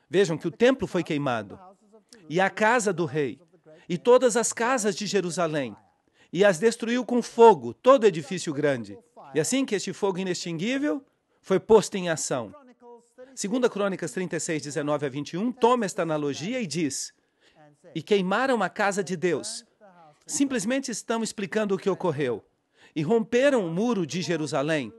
Vejam que o templo foi queimado, e a casa do rei, e todas as casas de Jerusalém, e as destruiu com fogo, todo o edifício grande. E assim que este fogo inextinguível foi posto em ação. Segunda Crônicas 36, 19 a 21, toma esta analogia e diz, e queimaram a casa de Deus. Simplesmente estão explicando o que ocorreu e romperam o muro de Jerusalém,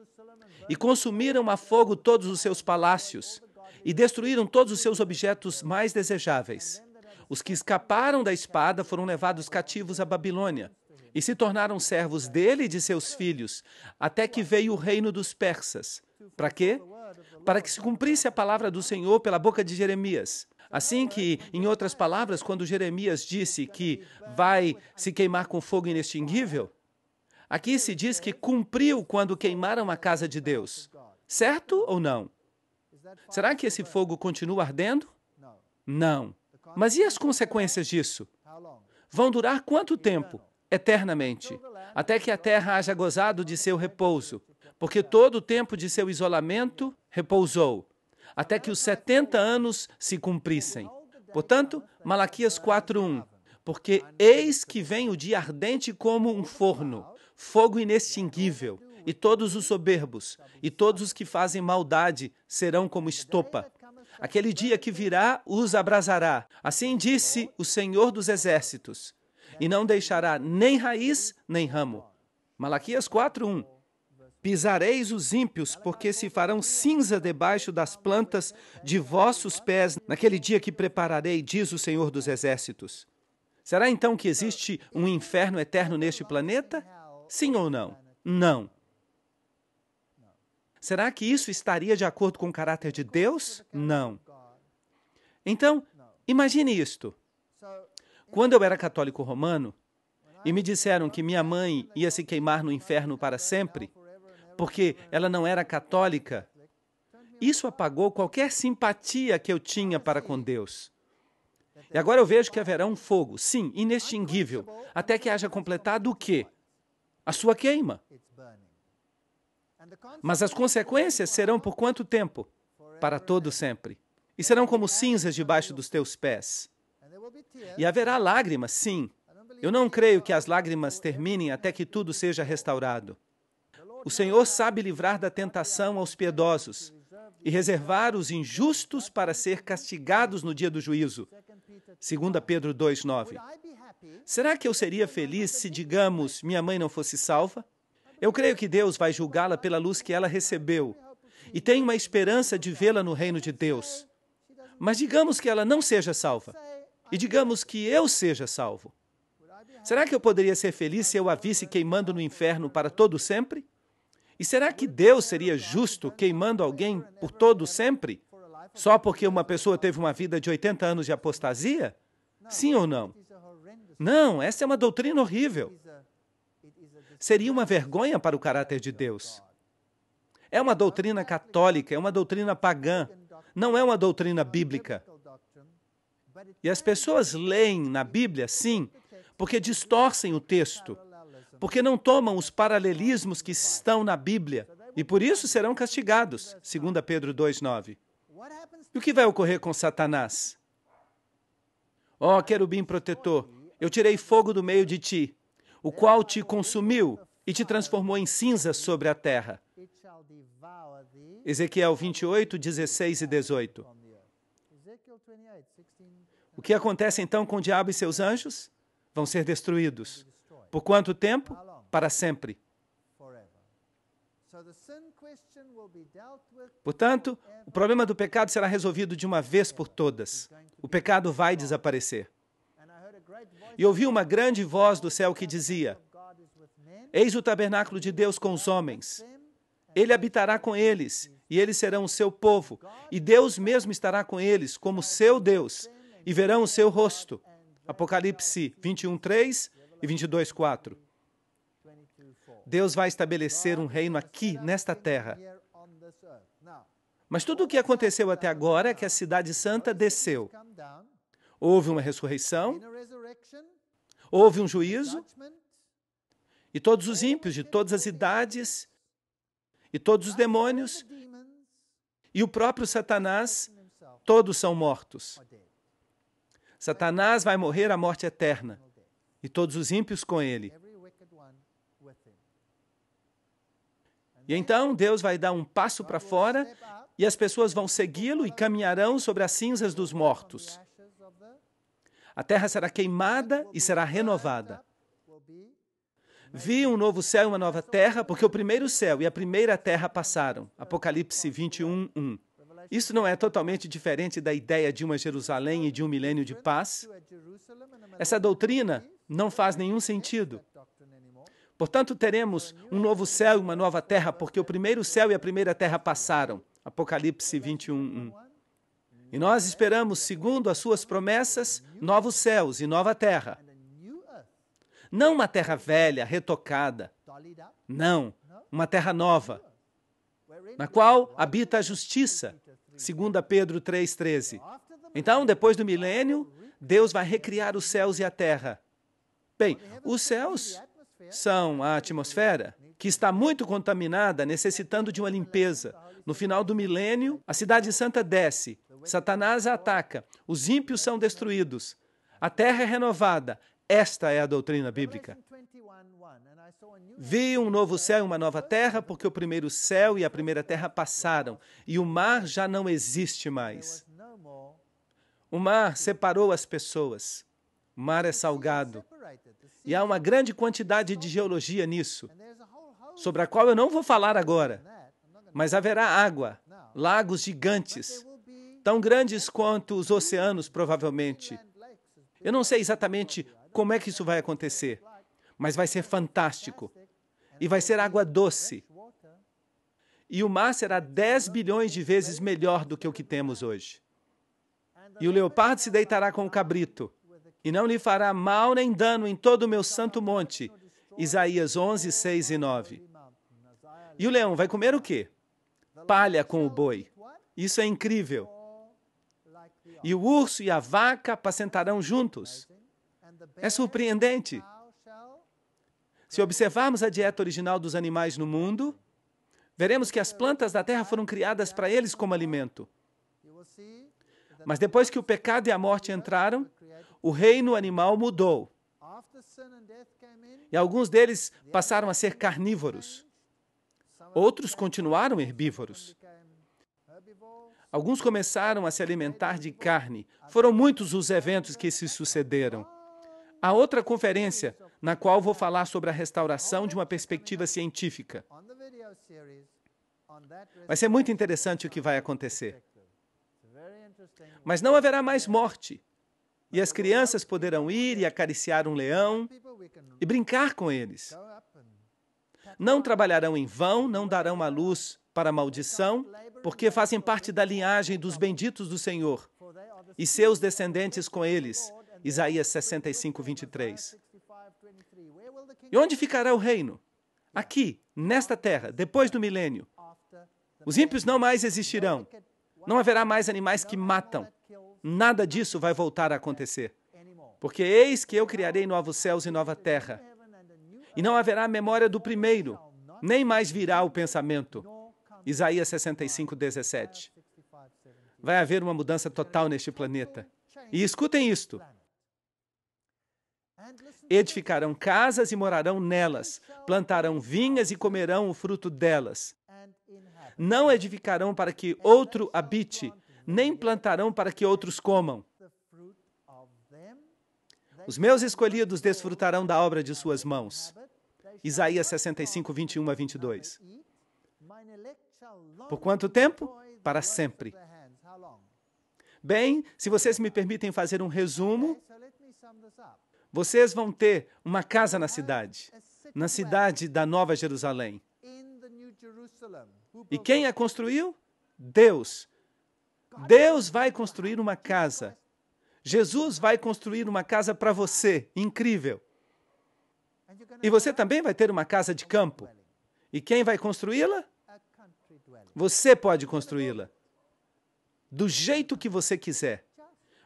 e consumiram a fogo todos os seus palácios, e destruíram todos os seus objetos mais desejáveis. Os que escaparam da espada foram levados cativos à Babilônia, e se tornaram servos dele e de seus filhos, até que veio o reino dos persas. Para quê? Para que se cumprisse a palavra do Senhor pela boca de Jeremias. Assim que, em outras palavras, quando Jeremias disse que vai se queimar com fogo inextinguível, Aqui se diz que cumpriu quando queimaram a casa de Deus. Certo ou não? Será que esse fogo continua ardendo? Não. Mas e as consequências disso? Vão durar quanto tempo? Eternamente. Até que a terra haja gozado de seu repouso. Porque todo o tempo de seu isolamento repousou. Até que os 70 anos se cumprissem. Portanto, Malaquias 4.1. Porque eis que vem o dia ardente como um forno fogo inextinguível, e todos os soberbos, e todos os que fazem maldade serão como estopa. Aquele dia que virá os abrasará. Assim disse o Senhor dos Exércitos, e não deixará nem raiz nem ramo. Malaquias 4:1 Pisareis os ímpios, porque se farão cinza debaixo das plantas de vossos pés naquele dia que prepararei, diz o Senhor dos Exércitos. Será então que existe um inferno eterno neste planeta? Sim ou não? Não. Será que isso estaria de acordo com o caráter de Deus? Não. Então, imagine isto. Quando eu era católico romano e me disseram que minha mãe ia se queimar no inferno para sempre, porque ela não era católica, isso apagou qualquer simpatia que eu tinha para com Deus. E agora eu vejo que haverá um fogo, sim, inextinguível, até que haja completado o quê? a sua queima. Mas as consequências serão por quanto tempo? Para todo sempre. E serão como cinzas debaixo dos teus pés. E haverá lágrimas, sim. Eu não creio que as lágrimas terminem até que tudo seja restaurado. O Senhor sabe livrar da tentação aos piedosos e reservar os injustos para ser castigados no dia do juízo. 2 Pedro 2,9. Será que eu seria feliz se, digamos, minha mãe não fosse salva? Eu creio que Deus vai julgá-la pela luz que ela recebeu e tenho uma esperança de vê-la no reino de Deus. Mas digamos que ela não seja salva e digamos que eu seja salvo. Será que eu poderia ser feliz se eu a visse queimando no inferno para todo sempre? E será que Deus seria justo queimando alguém por todo sempre? Só porque uma pessoa teve uma vida de 80 anos de apostasia? Sim ou não? Não, essa é uma doutrina horrível. Seria uma vergonha para o caráter de Deus. É uma doutrina católica, é uma doutrina pagã, não é uma doutrina bíblica. E as pessoas leem na Bíblia, sim, porque distorcem o texto, porque não tomam os paralelismos que estão na Bíblia, e por isso serão castigados, segundo Pedro 2,9. E o que vai ocorrer com Satanás? Ó oh, querubim protetor, eu tirei fogo do meio de ti, o qual te consumiu e te transformou em cinza sobre a terra. Ezequiel 28, 16 e 18. O que acontece então com o diabo e seus anjos? Vão ser destruídos. Por quanto tempo? Para sempre. Portanto, o problema do pecado será resolvido de uma vez por todas. O pecado vai desaparecer. E ouvi uma grande voz do céu que dizia: Eis o tabernáculo de Deus com os homens. Ele habitará com eles, e eles serão o seu povo, e Deus mesmo estará com eles como seu Deus, e verão o seu rosto. Apocalipse 21, 3 e 22, 4. Deus vai estabelecer um reino aqui, nesta terra. Mas tudo o que aconteceu até agora é que a Cidade Santa desceu. Houve uma ressurreição, Houve um juízo, e todos os ímpios de todas as idades, e todos os demônios, e o próprio Satanás, todos são mortos. Satanás vai morrer a morte eterna, e todos os ímpios com ele. E então Deus vai dar um passo para fora, e as pessoas vão segui-lo e caminharão sobre as cinzas dos mortos. A terra será queimada e será renovada. Vi um novo céu e uma nova terra, porque o primeiro céu e a primeira terra passaram. Apocalipse 21, 1. Isso não é totalmente diferente da ideia de uma Jerusalém e de um milênio de paz? Essa doutrina não faz nenhum sentido. Portanto, teremos um novo céu e uma nova terra, porque o primeiro céu e a primeira terra passaram. Apocalipse 21, 1. E nós esperamos, segundo as suas promessas, novos céus e nova terra. Não uma terra velha, retocada. Não, uma terra nova, na qual habita a justiça, segundo Pedro 3,13. Então, depois do milênio, Deus vai recriar os céus e a terra. Bem, os céus são a atmosfera que está muito contaminada, necessitando de uma limpeza. No final do milênio, a Cidade Santa desce, Satanás a ataca, os ímpios são destruídos, a terra é renovada. Esta é a doutrina bíblica. Vi um novo céu e uma nova terra, porque o primeiro céu e a primeira terra passaram, e o mar já não existe mais. O mar separou as pessoas. O mar é salgado. E há uma grande quantidade de geologia nisso, sobre a qual eu não vou falar agora mas haverá água, lagos gigantes, tão grandes quanto os oceanos, provavelmente. Eu não sei exatamente como é que isso vai acontecer, mas vai ser fantástico. E vai ser água doce. E o mar será 10 bilhões de vezes melhor do que o que temos hoje. E o leopardo se deitará com o cabrito, e não lhe fará mal nem dano em todo o meu santo monte. Isaías 11, 6 e 9. E o leão vai comer o quê? palha com o boi. Isso é incrível. E o urso e a vaca apacentarão juntos. É surpreendente. Se observarmos a dieta original dos animais no mundo, veremos que as plantas da terra foram criadas para eles como alimento. Mas depois que o pecado e a morte entraram, o reino animal mudou. E alguns deles passaram a ser carnívoros. Outros continuaram herbívoros. Alguns começaram a se alimentar de carne. Foram muitos os eventos que se sucederam. Há outra conferência, na qual vou falar sobre a restauração de uma perspectiva científica. Vai ser muito interessante o que vai acontecer. Mas não haverá mais morte. E as crianças poderão ir e acariciar um leão e brincar com eles. Não trabalharão em vão, não darão a luz para maldição, porque fazem parte da linhagem dos benditos do Senhor e seus descendentes com eles. Isaías 65, 23. E onde ficará o reino? Aqui, nesta terra, depois do milênio. Os ímpios não mais existirão. Não haverá mais animais que matam. Nada disso vai voltar a acontecer. Porque eis que eu criarei novos céus e nova terra e não haverá memória do primeiro, nem mais virá o pensamento. Isaías 65, 17. Vai haver uma mudança total neste planeta. E escutem isto: edificarão casas e morarão nelas, plantarão vinhas e comerão o fruto delas. Não edificarão para que outro habite, nem plantarão para que outros comam. Os meus escolhidos desfrutarão da obra de suas mãos. Isaías 65, 21 a 22. Por quanto tempo? Para sempre. Bem, se vocês me permitem fazer um resumo, vocês vão ter uma casa na cidade, na cidade da Nova Jerusalém. E quem a construiu? Deus. Deus vai construir uma casa Jesus vai construir uma casa para você, incrível. E você também vai ter uma casa de campo. E quem vai construí-la? Você pode construí-la. Do jeito que você quiser.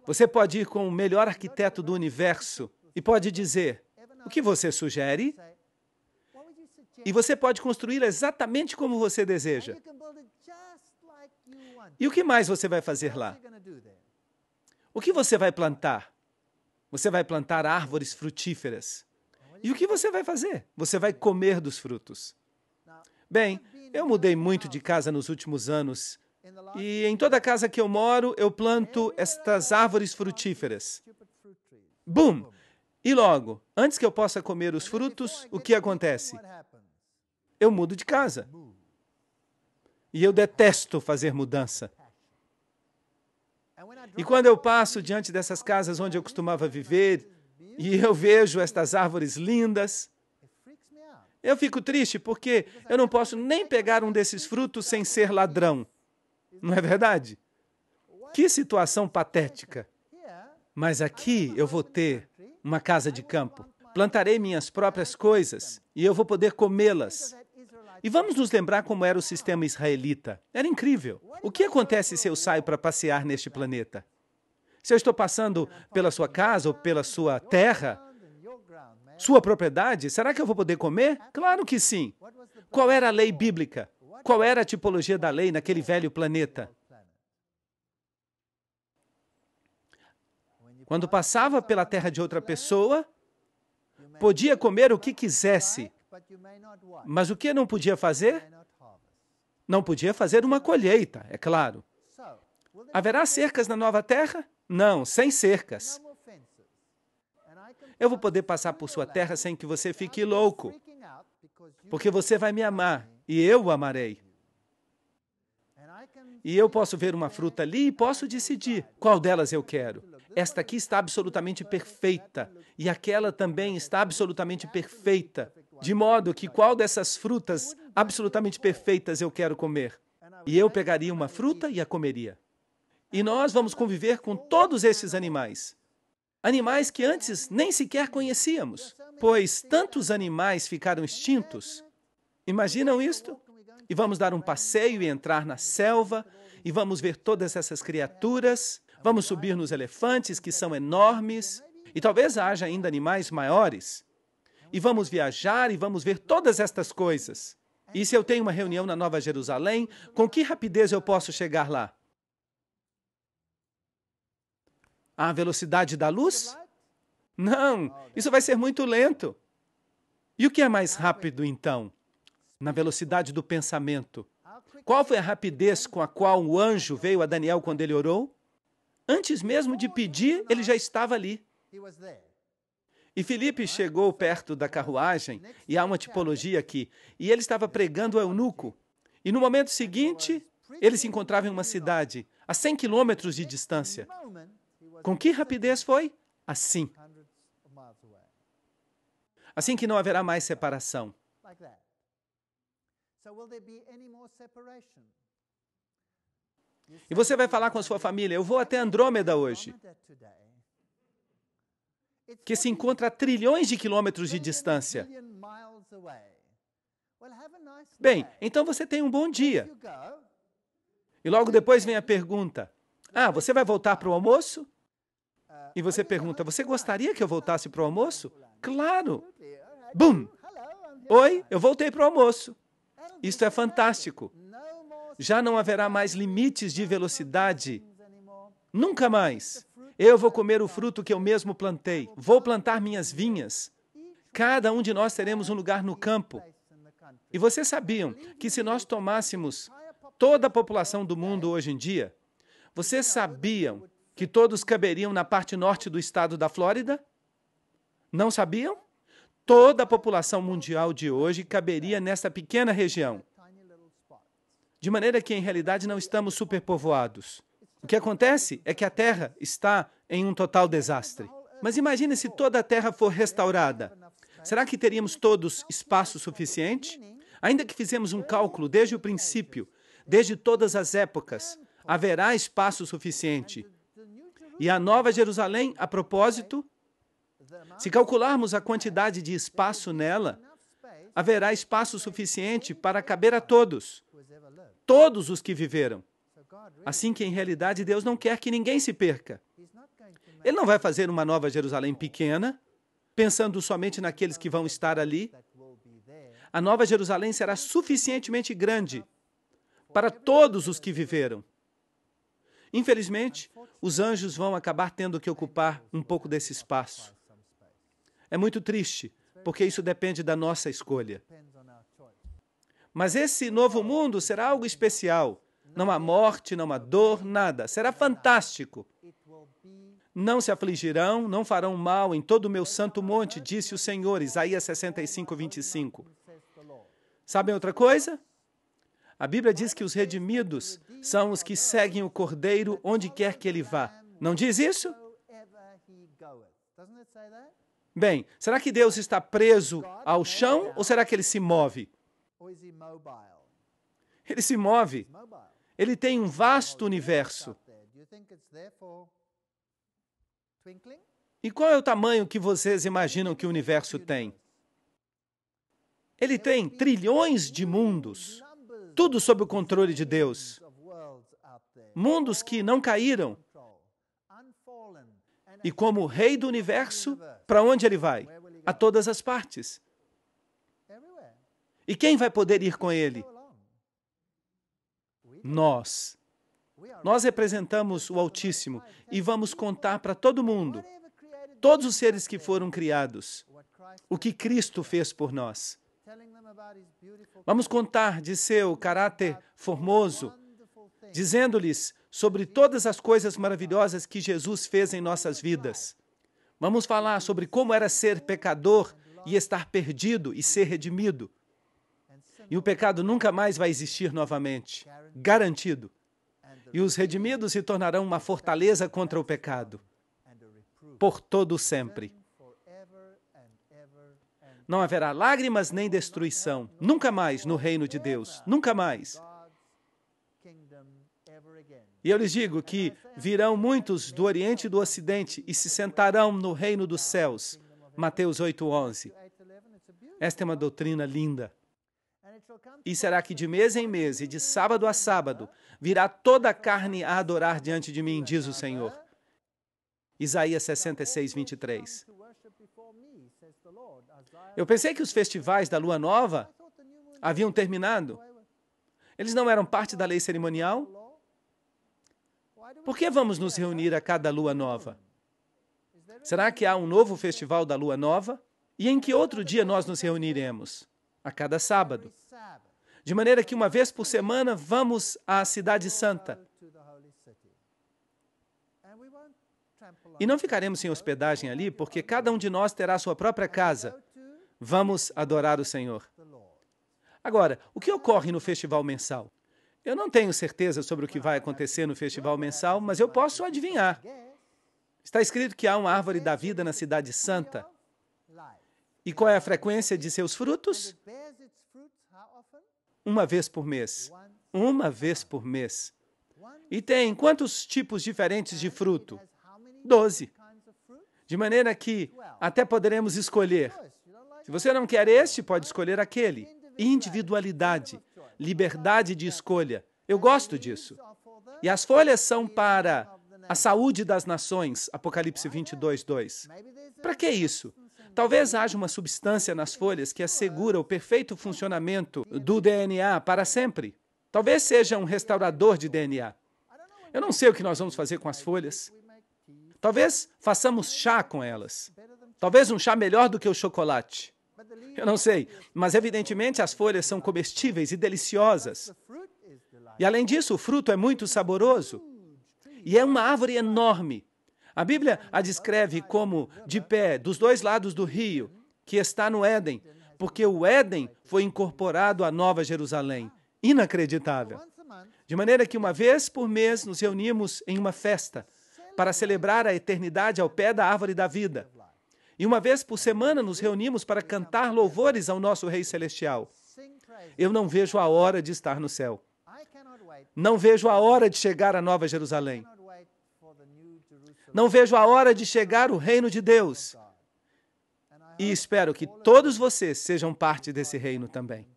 Você pode ir com o melhor arquiteto do universo e pode dizer: o que você sugere? E você pode construí-la exatamente como você deseja. E o que mais você vai fazer lá? O que você vai plantar? Você vai plantar árvores frutíferas. E o que você vai fazer? Você vai comer dos frutos. Bem, eu mudei muito de casa nos últimos anos. E em toda casa que eu moro, eu planto estas árvores frutíferas. Boom! E logo, antes que eu possa comer os frutos, o que acontece? Eu mudo de casa. E eu detesto fazer mudança. E quando eu passo diante dessas casas onde eu costumava viver e eu vejo estas árvores lindas, eu fico triste porque eu não posso nem pegar um desses frutos sem ser ladrão. Não é verdade? Que situação patética. Mas aqui eu vou ter uma casa de campo. Plantarei minhas próprias coisas e eu vou poder comê-las. E vamos nos lembrar como era o sistema israelita. Era incrível. O que acontece se eu saio para passear neste planeta? Se eu estou passando pela sua casa ou pela sua terra, sua propriedade, será que eu vou poder comer? Claro que sim. Qual era a lei bíblica? Qual era a tipologia da lei naquele velho planeta? Quando passava pela terra de outra pessoa, podia comer o que quisesse, mas o que não podia fazer? Não podia fazer uma colheita, é claro. Haverá cercas na nova terra? Não, sem cercas. Eu vou poder passar por sua terra sem que você fique louco, porque você vai me amar e eu o amarei. E eu posso ver uma fruta ali e posso decidir qual delas eu quero. Esta aqui está absolutamente perfeita e aquela também está absolutamente perfeita de modo que qual dessas frutas absolutamente perfeitas eu quero comer? E eu pegaria uma fruta e a comeria. E nós vamos conviver com todos esses animais. Animais que antes nem sequer conhecíamos, pois tantos animais ficaram extintos. Imaginam isto? E vamos dar um passeio e entrar na selva, e vamos ver todas essas criaturas, vamos subir nos elefantes, que são enormes, e talvez haja ainda animais maiores e vamos viajar e vamos ver todas estas coisas. É. E se eu tenho uma reunião na Nova Jerusalém, com que rapidez eu posso chegar lá? A velocidade da luz? Não, isso vai ser muito lento. E o que é mais ah, rápido é. então? Na velocidade do pensamento. Ah, qual foi a rapidez com a qual o anjo veio a Daniel quando ele orou? Antes mesmo de pedir, ele já estava ali. E Felipe chegou perto da carruagem, e há uma tipologia aqui, e ele estava pregando ao eunuco. E no momento seguinte, ele se encontrava em uma cidade, a 100 quilômetros de distância. Com que rapidez foi? Assim. Assim que não haverá mais separação. E você vai falar com a sua família: eu vou até Andrômeda hoje que se encontra a trilhões de quilômetros de distância. Bem, então você tem um bom dia. E logo depois vem a pergunta: Ah, você vai voltar para o almoço? E você pergunta: Você gostaria que eu voltasse para o almoço? Claro! Bum! Oi, eu voltei para o almoço. Isto é fantástico. Já não haverá mais limites de velocidade. Nunca mais. Eu vou comer o fruto que eu mesmo plantei. Vou plantar minhas vinhas. Cada um de nós teremos um lugar no campo. E vocês sabiam que se nós tomássemos toda a população do mundo hoje em dia, vocês sabiam que todos caberiam na parte norte do estado da Flórida? Não sabiam? Toda a população mundial de hoje caberia nesta pequena região. De maneira que, em realidade, não estamos superpovoados. O que acontece é que a Terra está em um total desastre. Mas imagine se toda a Terra for restaurada. Será que teríamos todos espaço suficiente? Ainda que fizemos um cálculo desde o princípio, desde todas as épocas, haverá espaço suficiente. E a Nova Jerusalém, a propósito, se calcularmos a quantidade de espaço nela, haverá espaço suficiente para caber a todos, todos os que viveram. Assim que, em realidade, Deus não quer que ninguém se perca. Ele não vai fazer uma nova Jerusalém pequena, pensando somente naqueles que vão estar ali. A nova Jerusalém será suficientemente grande para todos os que viveram. Infelizmente, os anjos vão acabar tendo que ocupar um pouco desse espaço. É muito triste, porque isso depende da nossa escolha. Mas esse novo mundo será algo especial não há morte, não há dor, nada. Será fantástico. Não se afligirão, não farão mal em todo o meu santo monte, disse o Senhor, Isaías 65, 25. Sabem outra coisa? A Bíblia diz que os redimidos são os que seguem o Cordeiro onde quer que ele vá. Não diz isso? Bem, será que Deus está preso ao chão ou será que ele se move? Ele se move. Ele tem um vasto universo. E qual é o tamanho que vocês imaginam que o universo tem? Ele tem trilhões de mundos, tudo sob o controle de Deus. Mundos que não caíram. E como rei do universo, para onde ele vai? A todas as partes. E quem vai poder ir com ele? nós. Nós representamos o Altíssimo e vamos contar para todo mundo, todos os seres que foram criados, o que Cristo fez por nós. Vamos contar de seu caráter formoso, dizendo-lhes sobre todas as coisas maravilhosas que Jesus fez em nossas vidas. Vamos falar sobre como era ser pecador e estar perdido e ser redimido. E o pecado nunca mais vai existir novamente. Garantido. E os redimidos se tornarão uma fortaleza contra o pecado. Por todo sempre. Não haverá lágrimas nem destruição. Nunca mais no reino de Deus. Nunca mais. E eu lhes digo que virão muitos do Oriente e do Ocidente e se sentarão no reino dos céus. Mateus 8:11. Esta é uma doutrina linda. E será que de mês em mês e de sábado a sábado virá toda a carne a adorar diante de mim, diz o Senhor. Isaías 66, 23. Eu pensei que os festivais da lua nova haviam terminado. Eles não eram parte da lei cerimonial? Por que vamos nos reunir a cada lua nova? Será que há um novo festival da lua nova? E em que outro dia nós nos reuniremos? a cada sábado. De maneira que uma vez por semana vamos à Cidade Santa. E não ficaremos sem hospedagem ali, porque cada um de nós terá sua própria casa. Vamos adorar o Senhor. Agora, o que ocorre no festival mensal? Eu não tenho certeza sobre o que vai acontecer no festival mensal, mas eu posso adivinhar. Está escrito que há uma árvore da vida na Cidade Santa. E qual é a frequência de seus frutos? Uma vez por mês. Uma vez por mês. E tem quantos tipos diferentes de fruto? Doze. De maneira que até poderemos escolher. Se você não quer este, pode escolher aquele. Individualidade, liberdade de escolha. Eu gosto disso. E as folhas são para a saúde das nações, Apocalipse 22, 2. Para que isso? Talvez haja uma substância nas folhas que assegura o perfeito funcionamento do DNA para sempre. Talvez seja um restaurador de DNA. Eu não sei o que nós vamos fazer com as folhas. Talvez façamos chá com elas. Talvez um chá melhor do que o chocolate. Eu não sei, mas evidentemente as folhas são comestíveis e deliciosas. E além disso, o fruto é muito saboroso. E é uma árvore enorme, a Bíblia a descreve como de pé dos dois lados do rio, que está no Éden, porque o Éden foi incorporado à Nova Jerusalém. Inacreditável. De maneira que uma vez por mês nos reunimos em uma festa para celebrar a eternidade ao pé da árvore da vida. E uma vez por semana nos reunimos para cantar louvores ao nosso Rei Celestial. Eu não vejo a hora de estar no céu. Não vejo a hora de chegar à Nova Jerusalém. Não vejo a hora de chegar o reino de Deus. E espero que todos vocês sejam parte desse reino também.